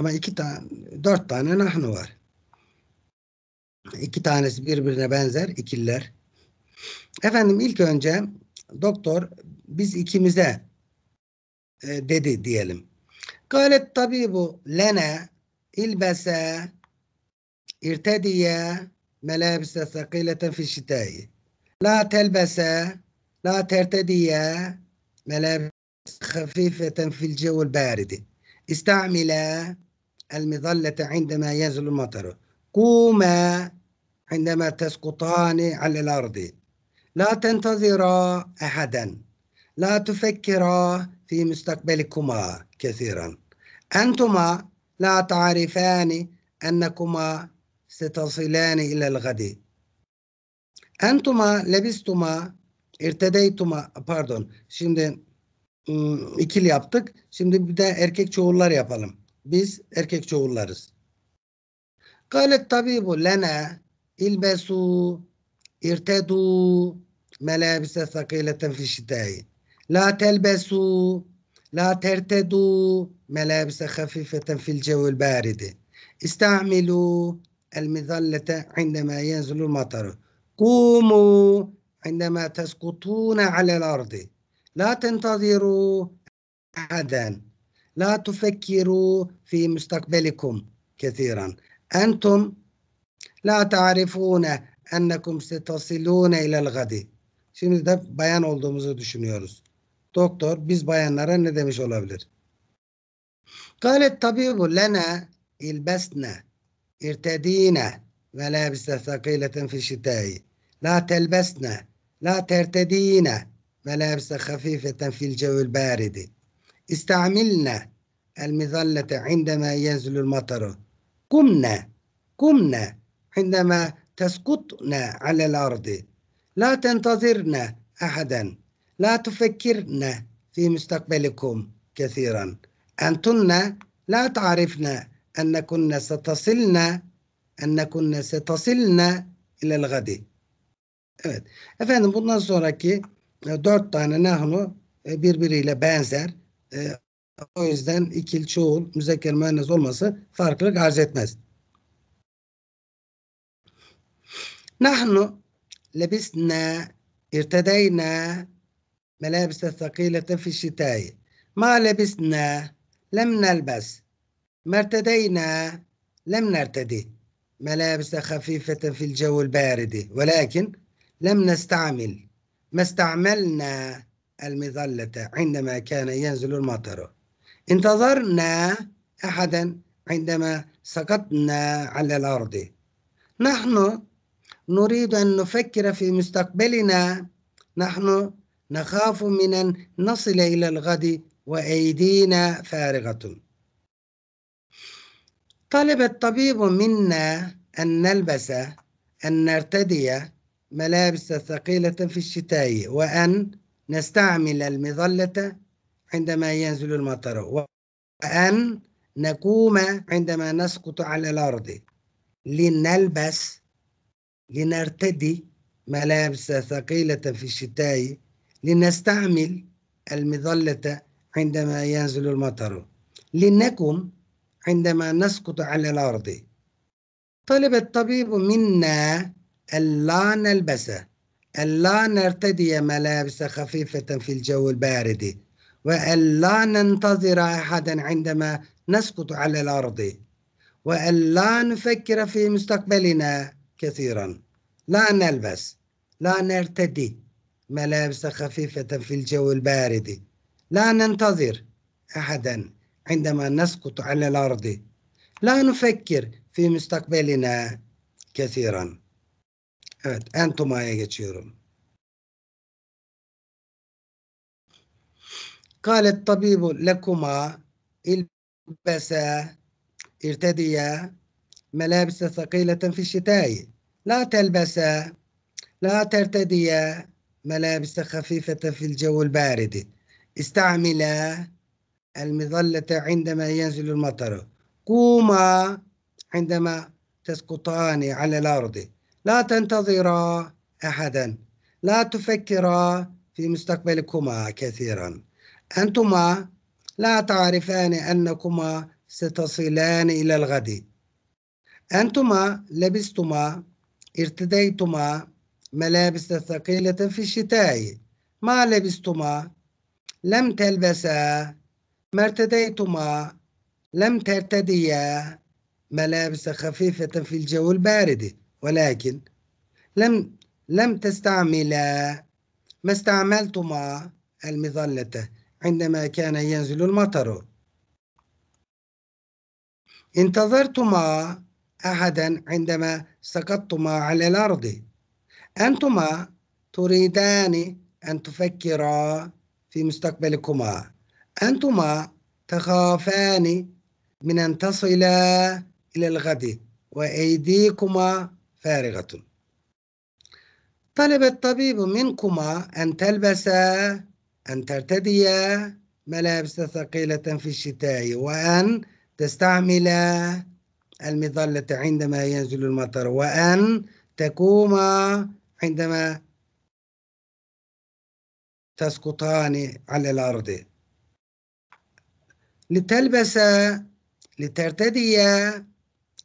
ama iki tane dört tane nahnu var. İki tanesi birbirine benzer ikiller. Efendim ilk önce doktor biz ikimize e, dedi diyelim. Galet tabi bu lene ilbese ارتديا ملابس ثقيلة في الشتاء لا تلبسا لا ترتديا ملابس خفيفة في الجو البارد استعملا المظلة عندما ينزل المطر قوما عندما تسقطان على الأرض لا تنتظرا أحدا لا تفكرا في مستقبلكما كثيرا أنتما لا تعرفان أنكما ستصلان إلى الغد أنتما لبستما irtedeytuma pardon şimdi ım, ıı, ikili yaptık. Şimdi bir de erkek çoğullar yapalım. Biz erkek çoğullarız. Galet tabibu lene ilbesu irtedu melabise sakileten fişiteyi la telbesu la tertedu melabise hafifeten fil cevül baridi istamilu el mizallete indeme yenzulul mataru. Kumu indeme teskutune alel ardi. La tentaziru aden. La tufekkiru fi müstakbelikum kethiran. Entum la tarifune ennekum setasilune ilel gadi. Şimdi de bayan olduğumuzu düşünüyoruz. Doktor biz bayanlara ne demiş olabilir? Galet tabibu lene ilbesne ارتدينا ملابس ثقيلة في الشتاء لا تلبسن لا ترتدين ملابس خفيفة في الجو البارد استعملنا المظلة عندما ينزل المطر قمنا قمنا عندما تسقطنا على الأرض لا تنتظرنا أحدا لا تفكرنا في مستقبلكم كثيرا أنتن لا تعرفنا أنكن ستصلن أنكن ستصلن إلى الغد Evet. Efendim bundan sonraki e, dört tane nahnu e, birbiriyle benzer. E, o yüzden ikil, çoğul, müzekker, müennes olması farklılık arz etmez. Nahnu lebisna irtedeyna melabise thakilete fi şitayi. Ma lebisna lem nelbes ما ارتدينا لم نرتدي ملابس خفيفة في الجو البارد ولكن لم نستعمل ما استعملنا المظلة عندما كان ينزل المطر انتظرنا أحدا عندما سقطنا على الأرض نحن نريد أن نفكر في مستقبلنا نحن نخاف من أن نصل إلى الغد وأيدينا فارغة طلب الطبيب منا أن نلبس أن نرتدي ملابس ثقيلة في الشتاء وأن نستعمل المظلة عندما ينزل المطر وأن نقوم عندما نسقط على الأرض لنلبس لنرتدي ملابس ثقيلة في الشتاء لنستعمل المظلة عندما ينزل المطر لنكم عندما نسقط على الأرض طلب الطبيب منا ألا نلبسه ألا نرتدي ملابس خفيفة في الجو البارد وألا ننتظر أحدا عندما نسقط على الأرض وألا نفكر في مستقبلنا كثيرا لا نلبس لا نرتدي ملابس خفيفة في الجو البارد لا ننتظر أحدا عندما نسقط على الأرض لا نفكر في مستقبلنا كثيرا أنتم يا geçiyorum. قال الطبيب لكما البسا ارتديا ملابس ثقيلة في الشتاء لا تلبسا لا ترتديا ملابس خفيفة في الجو البارد استعملا المظلة عندما ينزل المطر قوما عندما تسقطان على الأرض لا تنتظرا أحدا لا تفكرا في مستقبلكما كثيرا أنتما لا تعرفان أنكما ستصلان إلى الغد أنتما لبستما ارتديتما ملابس ثقيلة في الشتاء ما لبستما لم تلبسا ما ارتديتما لم ترتديا ملابس خفيفة في الجو البارد ولكن لم لم تستعملا ما استعملتما المظلة عندما كان ينزل المطر انتظرتما أحدا عندما سقطتما على الأرض أنتما تريدان أن تفكرا في مستقبلكما أنتما تخافان من أن تصلا إلى الغد وأيديكما فارغة طلب الطبيب منكما أن تلبس أن ترتدي ملابس ثقيلة في الشتاء وأن تستعمل المظلة عندما ينزل المطر وأن تكوما عندما تسقطان على الأرض لتلبس لترتدي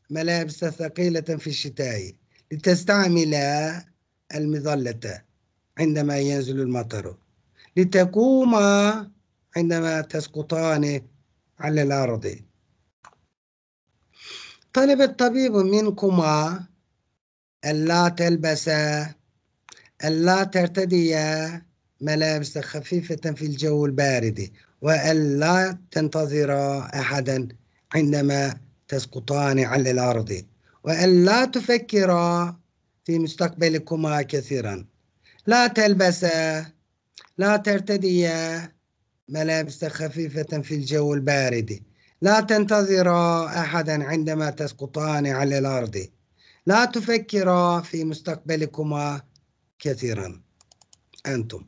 ملابس ثقيلة في الشتاء لتستعمل المظلة عندما ينزل المطر لتقوم عندما تسقطان على الأرض طلب الطبيب منكما ألا تلبس ألا ترتدي ملابس خفيفة في الجو البارد وألا تنتظرا أحدا عندما تسقطان على الأرض وألا تفكرا في مستقبلكما كثيرا لا تلبسا لا ترتديا ملابس خفيفة في الجو البارد لا تنتظرا أحدا عندما تسقطان على الأرض لا تفكرا في مستقبلكما كثيرا أنتم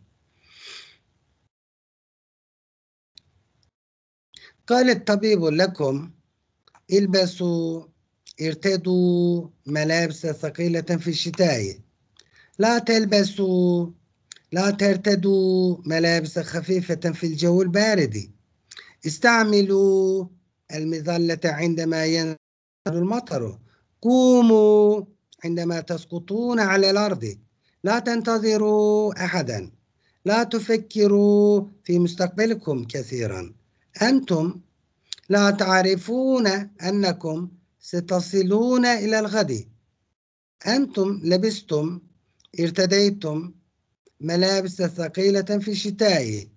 قال الطبيب لكم البسوا ارتدوا ملابس ثقيلة في الشتاء لا تلبسوا لا ترتدوا ملابس خفيفة في الجو البارد استعملوا المظلة عندما ينزل المطر قوموا عندما تسقطون على الأرض لا تنتظروا أحدا لا تفكروا في مستقبلكم كثيرا أنتم لا تعرفون أنكم ستصلون إلى الغد أنتم لبستم ارتديتم ملابس ثقيلة في الشتاء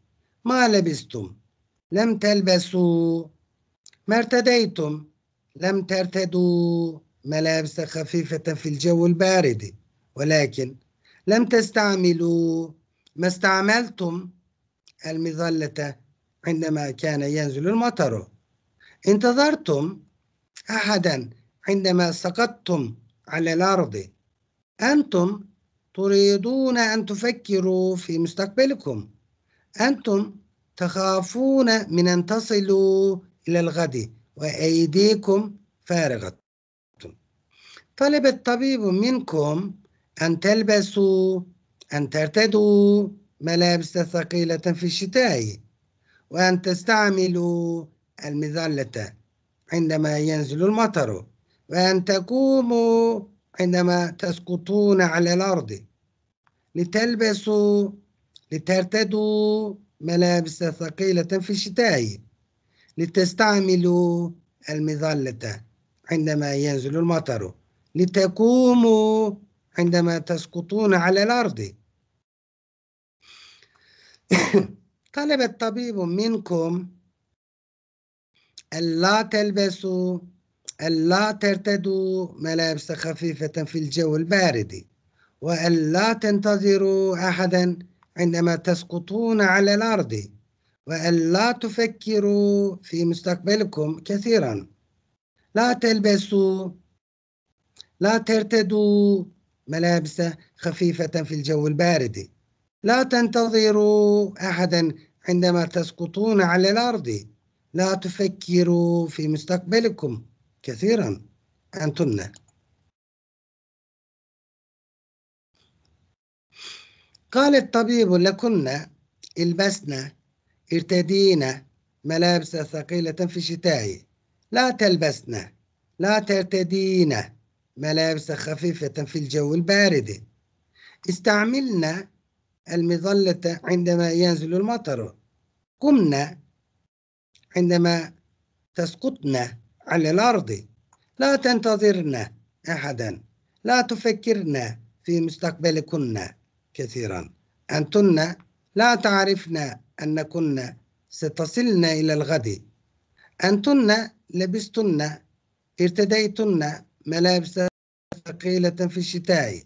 ما لبستم لم تلبسوا ما ارتديتم لم ترتدوا ملابس خفيفة في الجو البارد ولكن لم تستعملوا ما استعملتم المظلة عندما كان ينزل المطر انتظرتم أحدا عندما سقطتم على الأرض أنتم تريدون أن تفكروا في مستقبلكم أنتم تخافون من أن تصلوا إلى الغد وأيديكم فارغة طلب الطبيب منكم أن تلبسوا أن ترتدوا ملابس ثقيلة في الشتاء وأن تستعملوا المظلة عندما ينزل المطر وأن تقوموا عندما تسقطون على الأرض لتلبسوا لترتدوا ملابس ثقيلة في الشتاء لتستعملوا المظلة عندما ينزل المطر لتقوموا عندما تسقطون على الأرض [coughs] طلب الطبيب منكم ألا تلبسوا ألا ترتدوا ملابس خفيفة في الجو البارد وألا تنتظروا أحدا عندما تسقطون على الأرض وألا تفكروا في مستقبلكم كثيرا لا تلبسوا لا ترتدوا ملابس خفيفة في الجو البارد لا تنتظروا أحدا عندما تسقطون على الأرض لا تفكروا في مستقبلكم كثيرا أنتن قال الطبيب لكن البسنا ارتدينا ملابس ثقيلة في الشتاء لا تلبسنا لا ترتدين ملابس خفيفة في الجو البارد استعملنا المظلة عندما ينزل المطر قمنا عندما تسقطنا على الأرض لا تنتظرنا أحدا لا تفكرنا في مستقبلكن كثيرا أنتن لا تعرفن أنكن ستصلن إلى الغد أنتن لبستن ارتديتن ملابس ثقيلة في الشتاء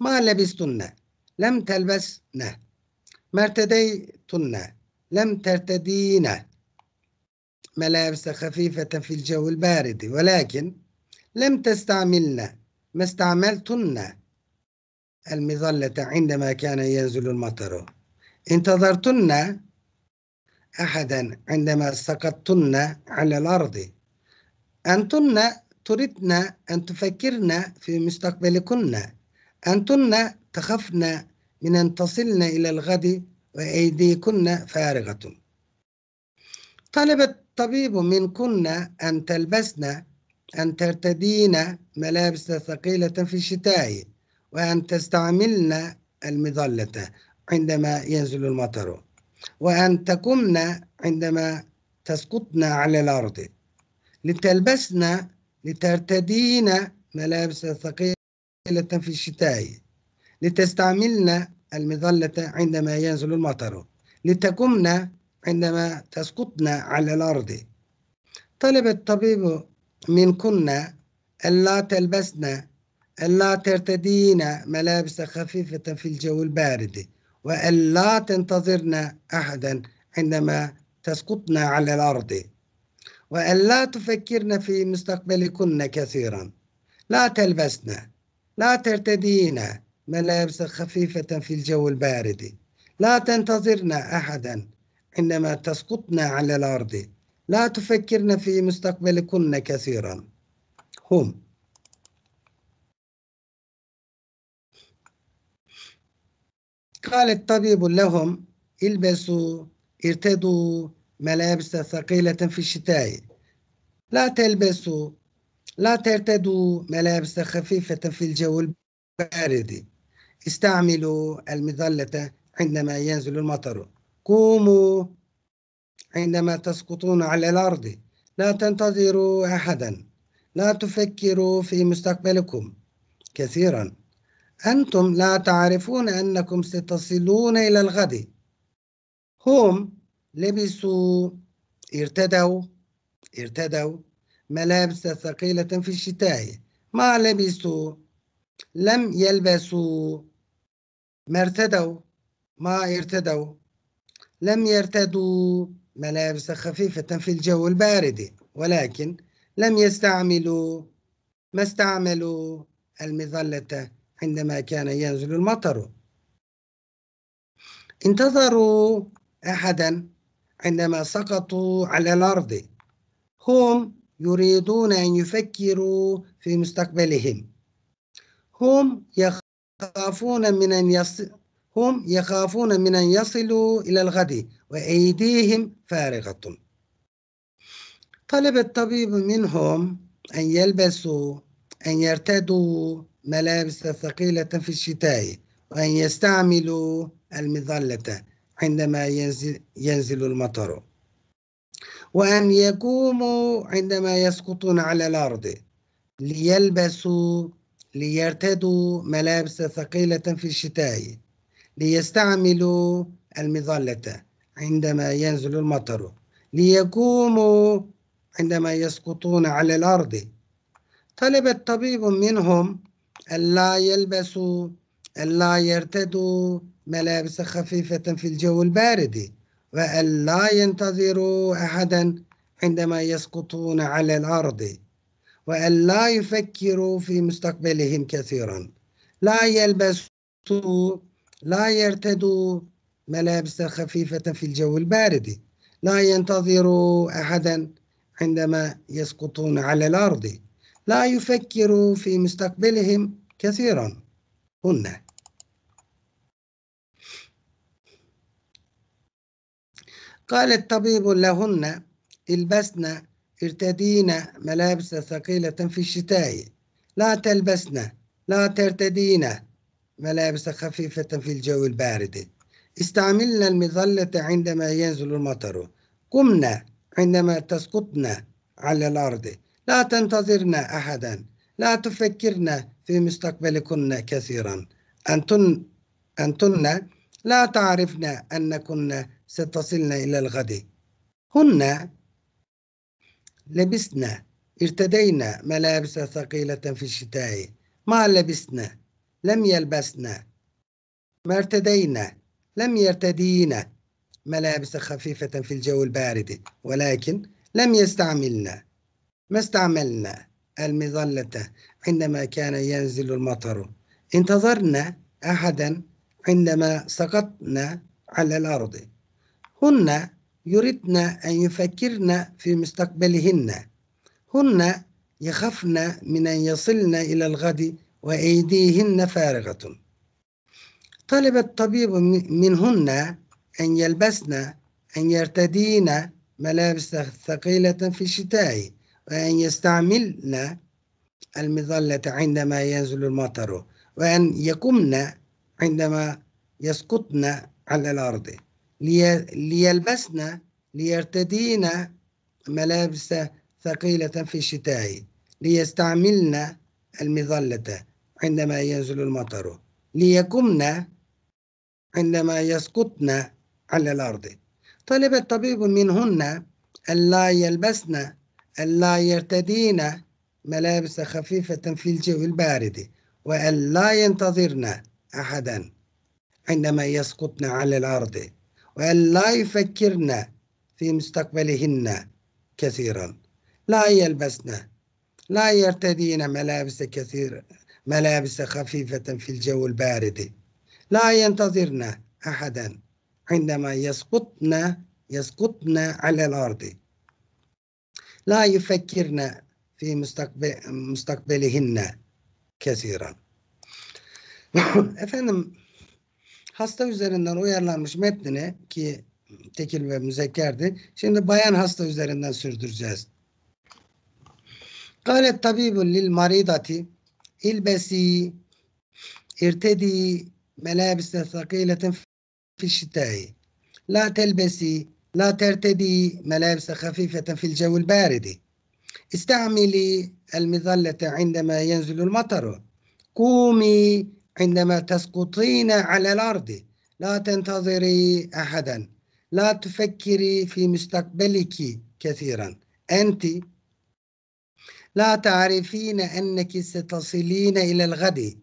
ما لبستن لم تلبسن ما ارتديتن لم ترتدين ملابس خفيفة في الجو البارد ولكن لم تستعملن ما استعملتن المظلة عندما كان ينزل المطر انتظرتن أحدا عندما سقطتن على الأرض أنتن تردن أن تفكرن في مستقبلكن أنتن تخفنا من أن تصلن إلى الغد وأيديكن فارغة طلب الطبيب منكن أن تلبسن أن ترتدين ملابس ثقيلة في الشتاء وأن تستعملن المظلة عندما ينزل المطر وأن تقمن عندما تسقطن على الأرض لتلبسن لترتدين ملابس ثقيلة في الشتاء لتستعملن المظلة عندما ينزل المطر لتقمن عندما تسقطن على الأرض طلب الطبيب منكن ألا تلبسن ألا ترتدين ملابس خفيفة في الجو البارد وألا تنتظرن أحدا عندما تسقطن على الأرض وألا تفكرن في مستقبلكن كثيرا لا تلبسن لا ترتدين ملابس خفيفة في الجو البارد لا تنتظرن أحدا عندما تسقطن على الأرض لا تفكرن في مستقبلكن كثيرا هم قال الطبيب لهم البسوا ارتدوا ملابس ثقيلة في الشتاء لا تلبسوا لا ترتدوا ملابس خفيفة في الجو البارد استعملوا المظلة عندما ينزل المطر قوموا عندما تسقطون على الأرض لا تنتظروا أحدا لا تفكروا في مستقبلكم كثيرا أنتم لا تعرفون أنكم ستصلون إلى الغد هم لبسوا ارتدوا ارتدوا ملابس ثقيلة في الشتاء ما لبسوا لم يلبسوا ما ارتدوا ما ارتدوا لم يرتدوا ملابس خفيفة في الجو البارد ولكن لم يستعملوا ما استعملوا المظلة عندما كان ينزل المطر انتظروا أحدا عندما سقطوا على الأرض هم يريدون أن يفكروا في مستقبلهم هم يخافون من أن يصل هم يخافون من أن يصلوا إلى الغد وأيديهم فارغة طلب الطبيب منهم أن يلبسوا أن يرتدوا ملابس ثقيلة في الشتاء وأن يستعملوا المظلة عندما ينزل, ينزل المطر وأن يقوموا عندما يسقطون على الأرض ليلبسوا ليرتدوا ملابس ثقيلة في الشتاء ليستعملوا المظلة عندما ينزل المطر ليقوموا عندما يسقطون على الأرض طلب الطبيب منهم ألا يلبسوا ألا يرتدوا ملابس خفيفة في الجو البارد وألا ينتظروا أحدا عندما يسقطون على الأرض وأن لا يفكروا في مستقبلهم كثيرا لا يلبسوا لا يرتدوا ملابس خفيفة في الجو البارد لا ينتظروا أحدا عندما يسقطون على الأرض لا يفكروا في مستقبلهم كثيرا هنا قال الطبيب لهن البسن ارتدين ملابس ثقيلة في الشتاء لا تلبسن لا ترتدين ملابس خفيفة في الجو البارد استعملنا المظلة عندما ينزل المطر قمنا عندما تسقطن على الأرض لا تنتظرن أحدا لا تفكرن في مستقبلكن كثيرا أنتن, أنتن لا تعرفن أنكن ستصلن إلى الغد هن لبسنا ارتدينا ملابس ثقيلة في الشتاء ما لبسنا لم يلبسنا ما ارتدينا لم يرتدينا ملابس خفيفة في الجو البارد ولكن لم يستعملنا ما استعملنا المظلة عندما كان ينزل المطر انتظرنا أحدا عندما سقطنا على الأرض هن يردن أن يفكرن في مستقبلهن هن يخفن من أن يصلن إلى الغد وأيديهن فارغة طلب الطبيب منهن أن يلبسن أن يرتدين ملابس ثقيلة في الشتاء وأن يستعملن المظلة عندما ينزل المطر وأن يقمن عندما يسقطن على الأرض ليلبسن ليرتدين ملابس ثقيلة في الشتاء ليستعملن المظلة عندما ينزل المطر ليكمن عندما يسقطن على الأرض طلب الطبيب منهن ألا يلبسن ألا يرتدين ملابس خفيفة في الجو البارد وألا ينتظرن أحدا عندما يسقطن على الأرض وألا لا يفكرن في مستقبلهن كثيرا لا يلبسن لا يرتدين ملابس كثير ملابس خفيفة في الجو البارد لا ينتظرن أحدا عندما يسقطن يسقطن على الأرض لا يفكرن في مستقبل مستقبلهن كثيرا [coughs] أفندم hasta üzerinden uyarlanmış metnini ki tekil ve müzekkerdi. Şimdi bayan hasta üzerinden sürdüreceğiz. Kâlet tabibul lil maridati ilbesi irtedi melabise sakiletin fil şitai la telbesi la tertedi melabise hafifeten fil cevul baridi استعملي المظلة عندما ينزل المطر قومي عندما تسقطين على الأرض لا تنتظري أحدا لا تفكري في مستقبلك كثيرا أنت لا تعرفين أنك ستصلين إلى الغد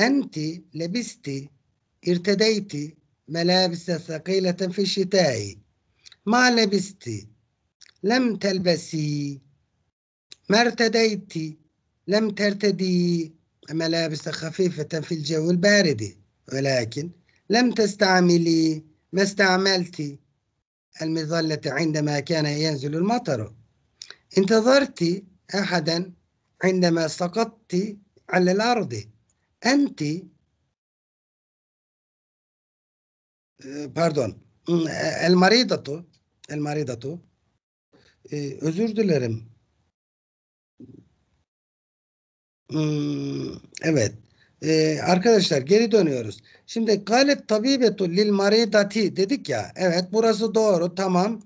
أنت لبست ارتديت ملابس ثقيلة في الشتاء ما لبست لم تلبسي ما ارتديت لم ترتدي ملابس خفيفة في الجو البارد ولكن لم تستعملي ما استعملت المظلة عندما كان ينزل المطر انتظرت أحدا عندما سقطت على الأرض أنت pardon المريضة المريضة özür dilerim Hmm, evet. Ee, arkadaşlar geri dönüyoruz. Şimdi galip tabibetu lil maridati dedik ya. Evet burası doğru tamam.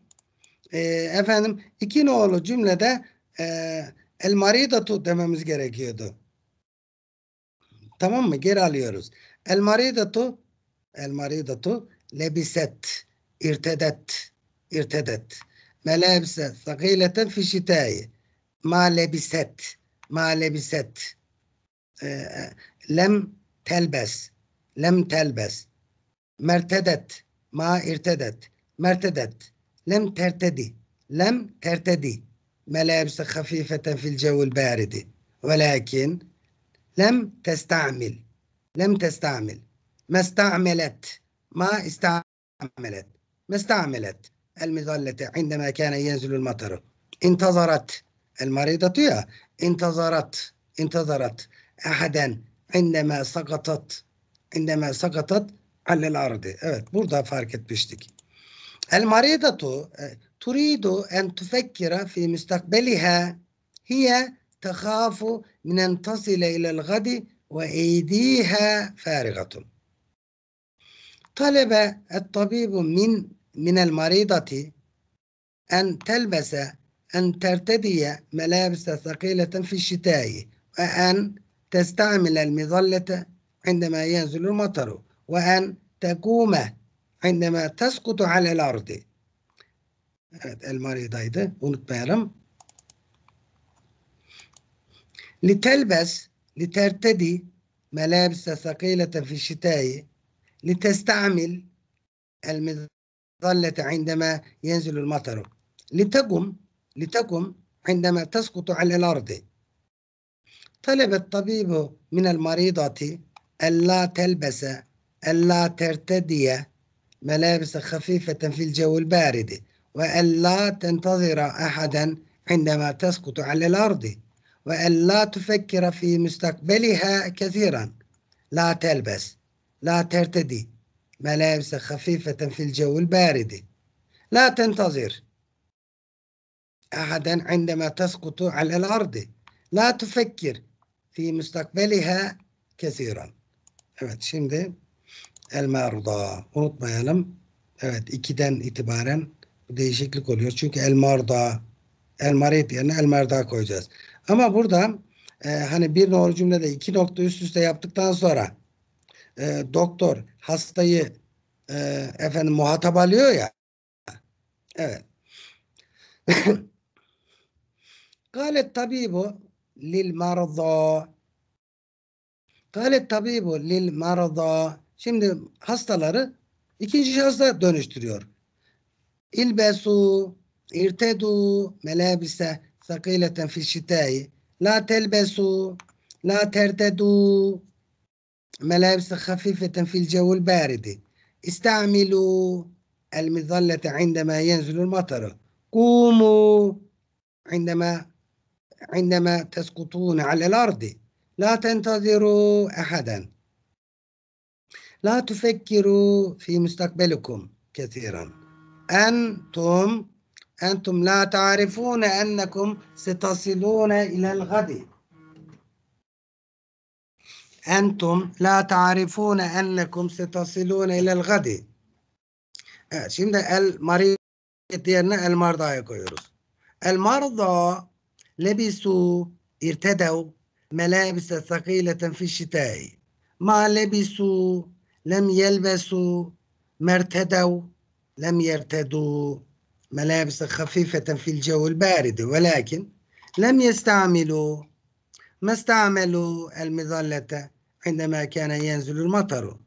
Ee, efendim iki nolu cümlede e, el maridatu dememiz gerekiyordu. Tamam mı? Geri alıyoruz. El maridatu el maridatu lebiset irtedet irtedet melebse sakileten fişiteyi ma lebiset ما لبست آه، آه، لم تلبس لم تلبس ما ارتدت ما ارتدت ما ارتدت لم ترتدي لم ترتدي ملابس خفيفة في الجو البارد ولكن لم تستعمل لم تستعمل ما استعملت ما استعملت ما استعملت المظلة عندما كان ينزل المطر انتظرت المريضة intazarat intazarat ehaden indeme sakatat indeme sakatat alel ardi. Evet burada fark etmiştik. El maridatu e, turidu en tufekkira fi müstakbeliha hiye tehafu minen tasile ilel gadi ve eydiha farigatun. Talebe et tabibu min minel maridati en telbese أن ترتدي ملابس ثقيلة في الشتاء وأن تستعمل المظلة عندما ينزل المطر وأن تقوم عندما تسقط على الأرض Evet لتلبس لترتدي ملابس ثقيلة في الشتاء لتستعمل المظلة عندما ينزل المطر لتقم لتقم عندما تسقط على الأرض طلب الطبيب من المريضة ألا تلبس ألا ترتدي ملابس خفيفة في الجو البارد وألا تنتظر أحدا عندما تسقط على الأرض وألا تفكر في مستقبلها كثيرا لا تلبس لا ترتدي ملابس خفيفة في الجو البارد لا تنتظر أحدا عندما تسقط على الأرض لا تفكر في müstakbeliha kesiran. Evet şimdi el marda unutmayalım. Evet ikiden itibaren değişiklik oluyor. Çünkü el marda el marit yerine el marda koyacağız. Ama burada e, hani bir doğru cümlede iki nokta üst üste yaptıktan sonra e, doktor hastayı e, efendim muhatap alıyor ya. Evet. [laughs] قال الطبيب للمرضى قال lil للمرضى Şimdi hastaları ikinci şahsa dönüştürüyor. İlbesu, irtedu, melebise, sakileten fişiteyi, la telbesu, la tertedu, melebise hafifeten fil cevul baridi, istamilu, el mizallete indeme yenzülül matarı, kumu, indeme عندما تسقطون على الأرض لا تنتظروا أحدا لا تفكروا في مستقبلكم كثيرا أنتم أنتم لا تعرفون أنكم ستصلون إلى الغد أنتم لا تعرفون أنكم ستصلون إلى الغد şimdi el mariyet yerine el لبسوا ارتدوا ملابس ثقيلة في الشتاء ما لبسوا لم يلبسوا ما ارتدوا لم يرتدوا ملابس خفيفة في الجو البارد ولكن لم يستعملوا ما استعملوا المظلة عندما كان ينزل المطر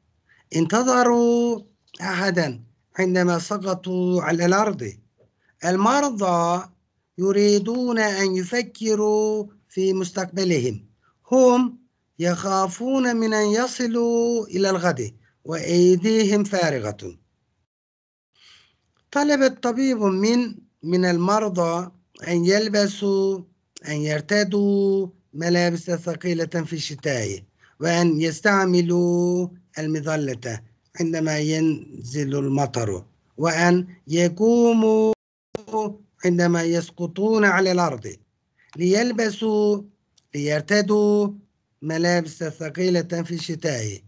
انتظروا أحدا عندما سقطوا على الأرض المرضى يريدون أن يفكروا في مستقبلهم هم يخافون من أن يصلوا إلى الغد وأيديهم فارغة طلب الطبيب من من المرضى أن يلبسوا أن يرتدوا ملابس ثقيلة في الشتاء وأن يستعملوا المظلة عندما ينزل المطر وأن يقوموا عندما يسقطون على الأرض ليلبسوا ليرتدوا ملابس ثقيلة في الشتاء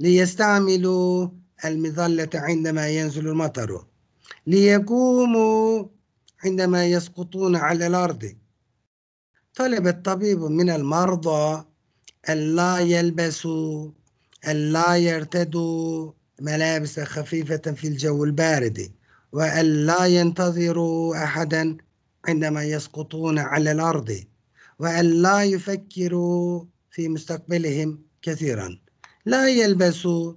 ليستعملوا المظلة عندما ينزل المطر ليقوموا عندما يسقطون على الأرض طلب الطبيب من المرضى ألا يلبسوا ألا يرتدوا ملابس خفيفة في الجو البارد وأن لا ينتظروا أحدا عندما يسقطون على الأرض وأن لا يفكروا في مستقبلهم كثيرا لا يلبسوا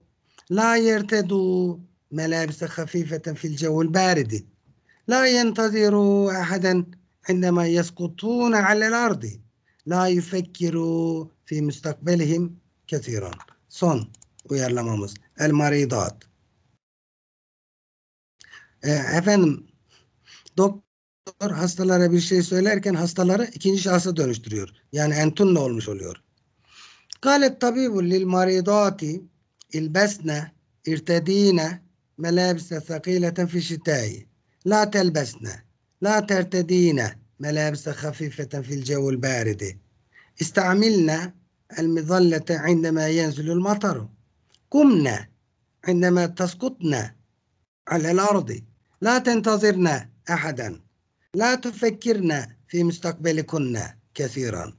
لا يرتدوا ملابس خفيفة في الجو البارد لا ينتظروا أحدا عندما يسقطون على الأرض لا يفكروا في مستقبلهم كثيرا son uyarlamamız. El maridat E, efendim doktor hastalara bir şey söylerken hastaları ikinci şahsa dönüştürüyor. Yani entunne olmuş oluyor. Galet tabibu lil maridati ilbesne irtedine melabise sakileten fi şitayi. La telbesne la tertedine melabise hafifeten fil cevul baridi. İstamilne el mizallete indeme yenzülül mataru. Kumne indeme taskutne alel ardi. La tentazirne ehaden. La tufekkirne fi müstakbelikunne kesiran.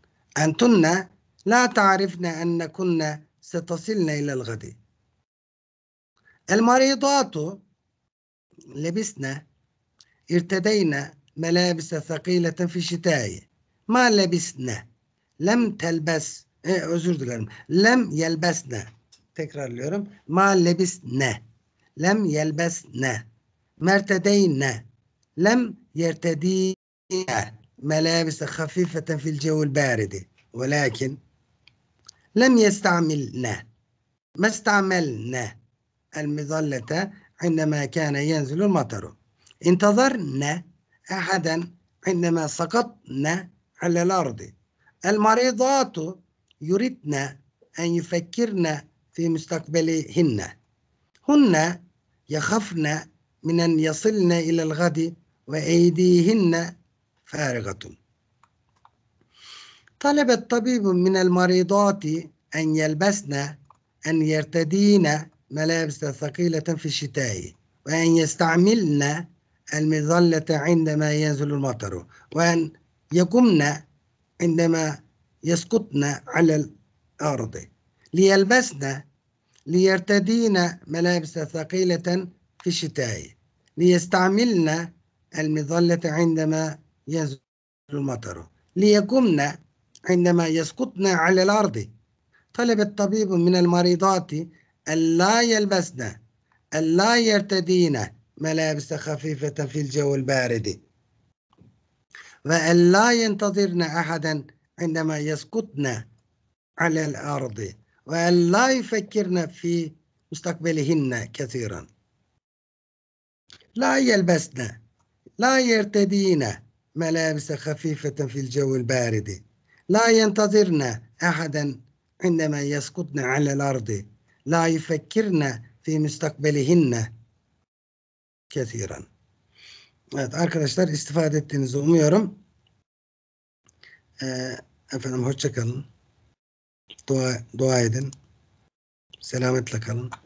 Entunne la ta'rifne ennekunne setasilne ilel gadi. El maridatu lebisne irtedeyne melabise sakileten fi şitayi. Ma lebisne lem telbes e, özür dilerim. Lem yelbesne. Tekrarlıyorum. Ma lebis ne. Lem yelbes ne. مرتدينا لم يرتدينا ملابس خفيفة في الجو البارد ولكن لم يستعملنا ما استعملنا المظلة عندما كان ينزل المطر انتظرنا أحدا عندما سقطنا على الأرض المريضات يردن أن يفكرن في مستقبلهن هن يخفن من أن يصلن إلى الغد وأيديهن فارغة طلب الطبيب من المريضات أن يلبسن أن يرتدين ملابس ثقيلة في الشتاء وأن يستعملن المظلة عندما ينزل المطر وأن يقمن عندما يسقطن على الأرض ليلبسن ليرتدين ملابس ثقيلة في الشتاء ليستعملن المظلة عندما ينزل المطر ليقمن عندما يسقطن على الأرض طلب الطبيب من المريضات ألا يلبسن ألا يرتدين ملابس خفيفة في الجو البارد وألا ينتظرن أحدا عندما يسقطن على الأرض وألا يفكرن في مستقبلهن كثيرا La yelbesne. La yertediğine, Melabise hafifeten fil cevil baridi. La yentazirne ehaden indeme yeskutne alel ardi. La yufekkirne fi müstakbelihinne. Kesiren. Evet arkadaşlar istifade ettiğinizi umuyorum. Ee, efendim hoşçakalın. Dua, dua edin. Selametle kalın.